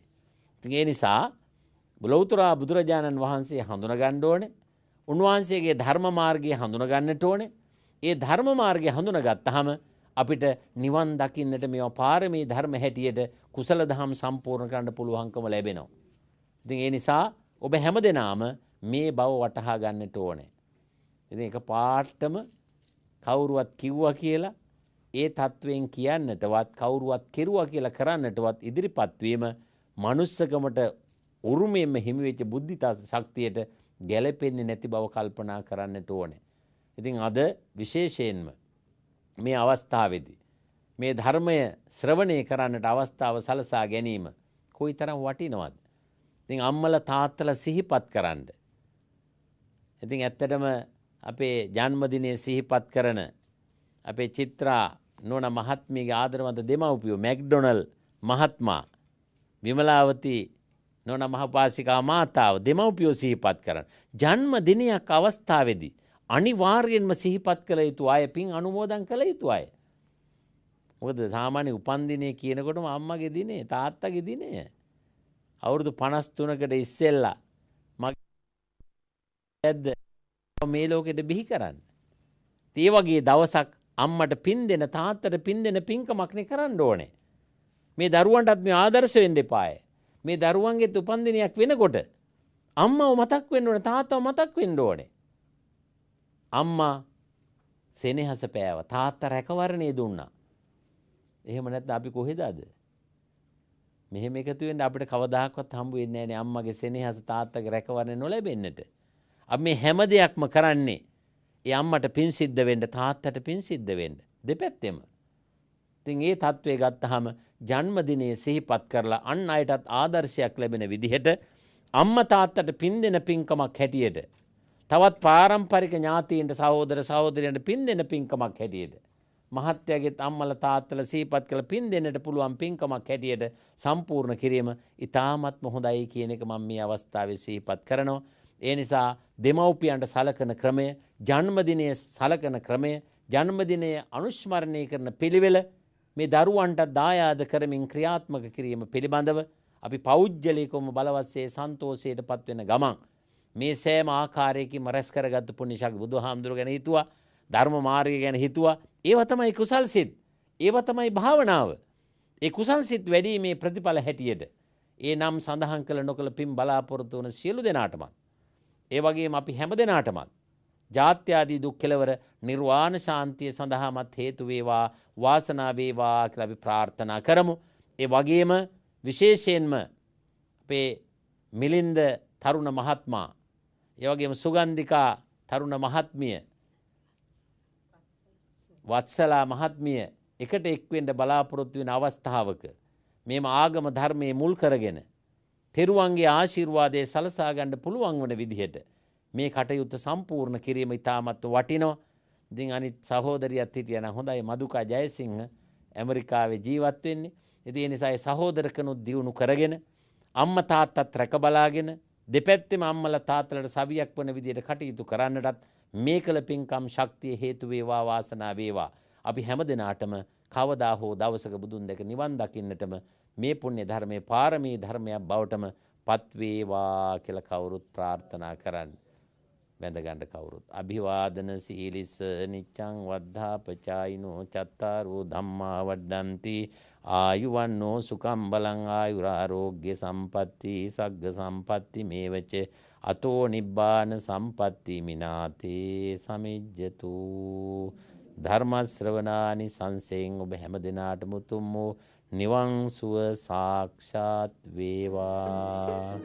[SPEAKER 1] තිඒ නිසා බුලෞතුරා බුදුරජාණන් වහන්සේ හඳුන ගණ්ඩෝන උන්වහන්සේගේ ධර්මමාර්ගය හඳුනගන්නට ඕන ඒ ධර්මමාර්ගය හඳුන ගත්තහම අපිට නිවන් දකින්නට මේ පාරමී ධර්ම හැටියට කුසල දහම් සම්පූර්ණ කරන්න පුළුවන්කම ලැබෙනවා. ඉතින් ඒ නිසා ඔබ හැම දෙනාම මේ බව වටහා ගන්නට ඕනේ. ඉතින් එක පාටම කවුරුවත් කිව්වා කියලා ඒ තත්ත්වයෙන් කියන්නටවත් කවුරුවත් කෙරුවා කියලා කරන්නටවත් ඉදිරිපත් වීම manussකමට උරුමයෙන්ම හිමිවෙච්ච බුද්ධිතා ශක්තියට ගැළපෙන්නේ නැති බව කල්පනා කරන්නට ඕනේ. ඉතින් අද විශේෂයෙන්ම මේ අවස්ථාවේදී. මේ ධර්මය ශ්‍රවණය කරන්නට අවස්ථාව සලසා ගැනීම කොයි තරම් වටිනවද. ඉතින් අම්මල තාත්තල සිහිපත් කරන්න. ඉතින් ඇත්තටම අපේ ජන්මදිනය සිහිපත් කරන අපේ චිත්‍රා නොන මහත්මීගේ ආදරවන්ත දෙමව්පියෝ මැක්ඩොනල් මහත්මා විමලාවති නොන මහපාසිකා මාතාව දෙමව්පියෝ සිහිපත් කරන. ජන්ම දිනයක් අවස්ථාවේදී අනිවාර්යෙන්ම සිහිපත් කළ යුතු අය පින් අනුමෝදන් කළ යුතු අය. මොකද සාමාන්‍ය උපන්දිනය කියනකොටම අම්මගේ දිනේ තාත්තගේ දිනය. අවුරුදු පනස්තුනකට ඉස්සෙල්ලා ඇද්ද මේ ලෝකෙට බිහි කරන්න. ඒ වගේ දවසක් අම්මට පින් දෙන තාත්තට පින් දෙන පින්කමක්නේ කරන්න ඕනේ. මේ දරුවන්ටත් මේ ආදර්ශ වෙන්න එපාය. මේ දරුවන්ගේ උපන්දිනයක් වෙනකොට අම්මව මතක් වෙන්න ඕනේ තාත්තව මතක් වෙන්න ඕනේ. අම්මා සෙනෙහස පෑව තාත්තා රැකවරණේ දුන්නා. එහෙම නැත්නම් අපි කොහෙද අද? මෙහෙම එකතු වෙන්න අපිට කවදාහක්වත් හම්බ වෙන්නේ නැහැ අම්මගේ සෙනෙහස තාත්තගේ රැකවරණ නොලැබෙන්නට. අපි මේ හැම දෙයක්ම කරන්නේ ඒ අම්මට පින් සිද්ධ වෙන්න තාත්තට පින් සිද්ධ වෙන්න දෙපැත්තෙම. ඉතින් ඒ தત્ත්වය ගත්තාම ජන්මදිනයේ සිහිපත් කරලා අන් අයටත් ආදර්ශයක් ලැබෙන විදිහට අම්මා තාත්තට පින් දෙන පින්කමක් හැටියට තවත් පාරම්පරික ඥාතීන්ට සහෝදර සහෝදරයන්ට පින් දෙන පින්කමක් හැටියට. මහත්යගෙත් අම්මල තාත්තල සීපත් කළ පින් දෙන්නට පුළුවන් පින්කමක් හැටියට සම්පූර්ණ කිරීම ඉතාමත්ම හොඳයි කියන එක මම මේ අවස්ථාව සීපත් කරනවා. ඒ නිසා දෙමව්පියන්ට සලකන ක්‍රමය ජන්මදිනය සලකන ක්‍රමය ජන්මදිනය අනුශ්මරණය කරන පිළිවෙල මේ දරුවන්ට දායාද කරමින් ක්‍රියාත්මක කිරීම පිළිබඳව අපි පෞද්ගලිකවම බලවත්සේ සන්තෝසයට පත්වෙන ගමන්. මේ සෑම ආකාරයකින් රැස් කරගත්ත පුණ්‍යශක් බුදු හාමුදුර ගැන හිතුවා ධර්ම මාර්ගය ගැන හිතුවා ඒව තමයි කුසල් සිත් ඒව තමයි භාවනාව ඒ කුසල් සිත් වැඩීමේ ප්‍රතිඵල හැටියට ඒ නම් සඳහන් කළ නොකළ පින් බලාපොරොත්තු වන සියලු දෙනාටමත් ඒ වගේම අපි හැම දෙනාටමත් ජාත්‍යාදී දුක් කෙලවර නිර්වාණ ශාන්තිය සඳහාමත් හේතු වේවා වාසනාව වේවා කියලා අපි ප්‍රාර්ථනා කරමු ඒ වගේම විශේෂයෙන්ම අපේ මිලින්ද තරුණ මහත්මයා ඒවගේම සුගන්ධිකා තරුණ මහත්මිය වත්සලා මහත්මිය එකට එක්වෙන්ට බලාපොරොත්තු වෙන අවස්ථාවක මෙම ආගම ධර්මයේ මුල් කරගෙන තෙරුවන්ගේ ආශිර්වාදය සලසාගණ්ඩ පුළුවන් වන විදිහට මේ කටයුත්ත සම්පූර්ණ කිරීම ඉතාමත්ව වටිනෝ දිං අනිත් සහෝදරියත් හිටියන හොඳයි මදුකා ජයසිංහ ඇමරිකාවේ ජීවත්වෙන්නේ එති නිසායි සහෝදරකනුත් දියුණු කරගෙන අම්ම තාත්තත් රැකබලාගෙන දෙපැත්තෙම අම්මල තාත්තලට සවියක් වන විදියට කටයුතු කරන්නටත් මේ කළ පින්කම් ශක්තිය හේතු වේවා වාසනා වේවා. අපි හැම දෙනාටම කවදා හෝ දවසක බුදුන් දැක නිවන් දකින්නටම මේ පුණ්‍ය ධර්මයේ පාරමී ධර්මයක් බවටම පත්වේවා කියලා කවුරුත් ප්‍රාර්ථනා කරන්න. වැඳගන්න කවුරුත්. අභිවාදන සීලිස නිච්ඡං වද්ධාපචායිනෝ චත්තාරෝ ධම්මා වඩ්ඩಂತಿ ආයුවන්නෝ සුකම් බලං ආයුරාරෝග්‍ය සම්පත්ති සග්ග සම්පත්ති මේවච අතෝ නිබ්බාන සම්පත්ති මිනාතේ සමිජ්ජතු ධර්මශ්‍රවනානි සංසයෙන් ඔබ හැම දෙනාටම උතුම් වූ නිවන් සුව සාක්ෂාත් වේවා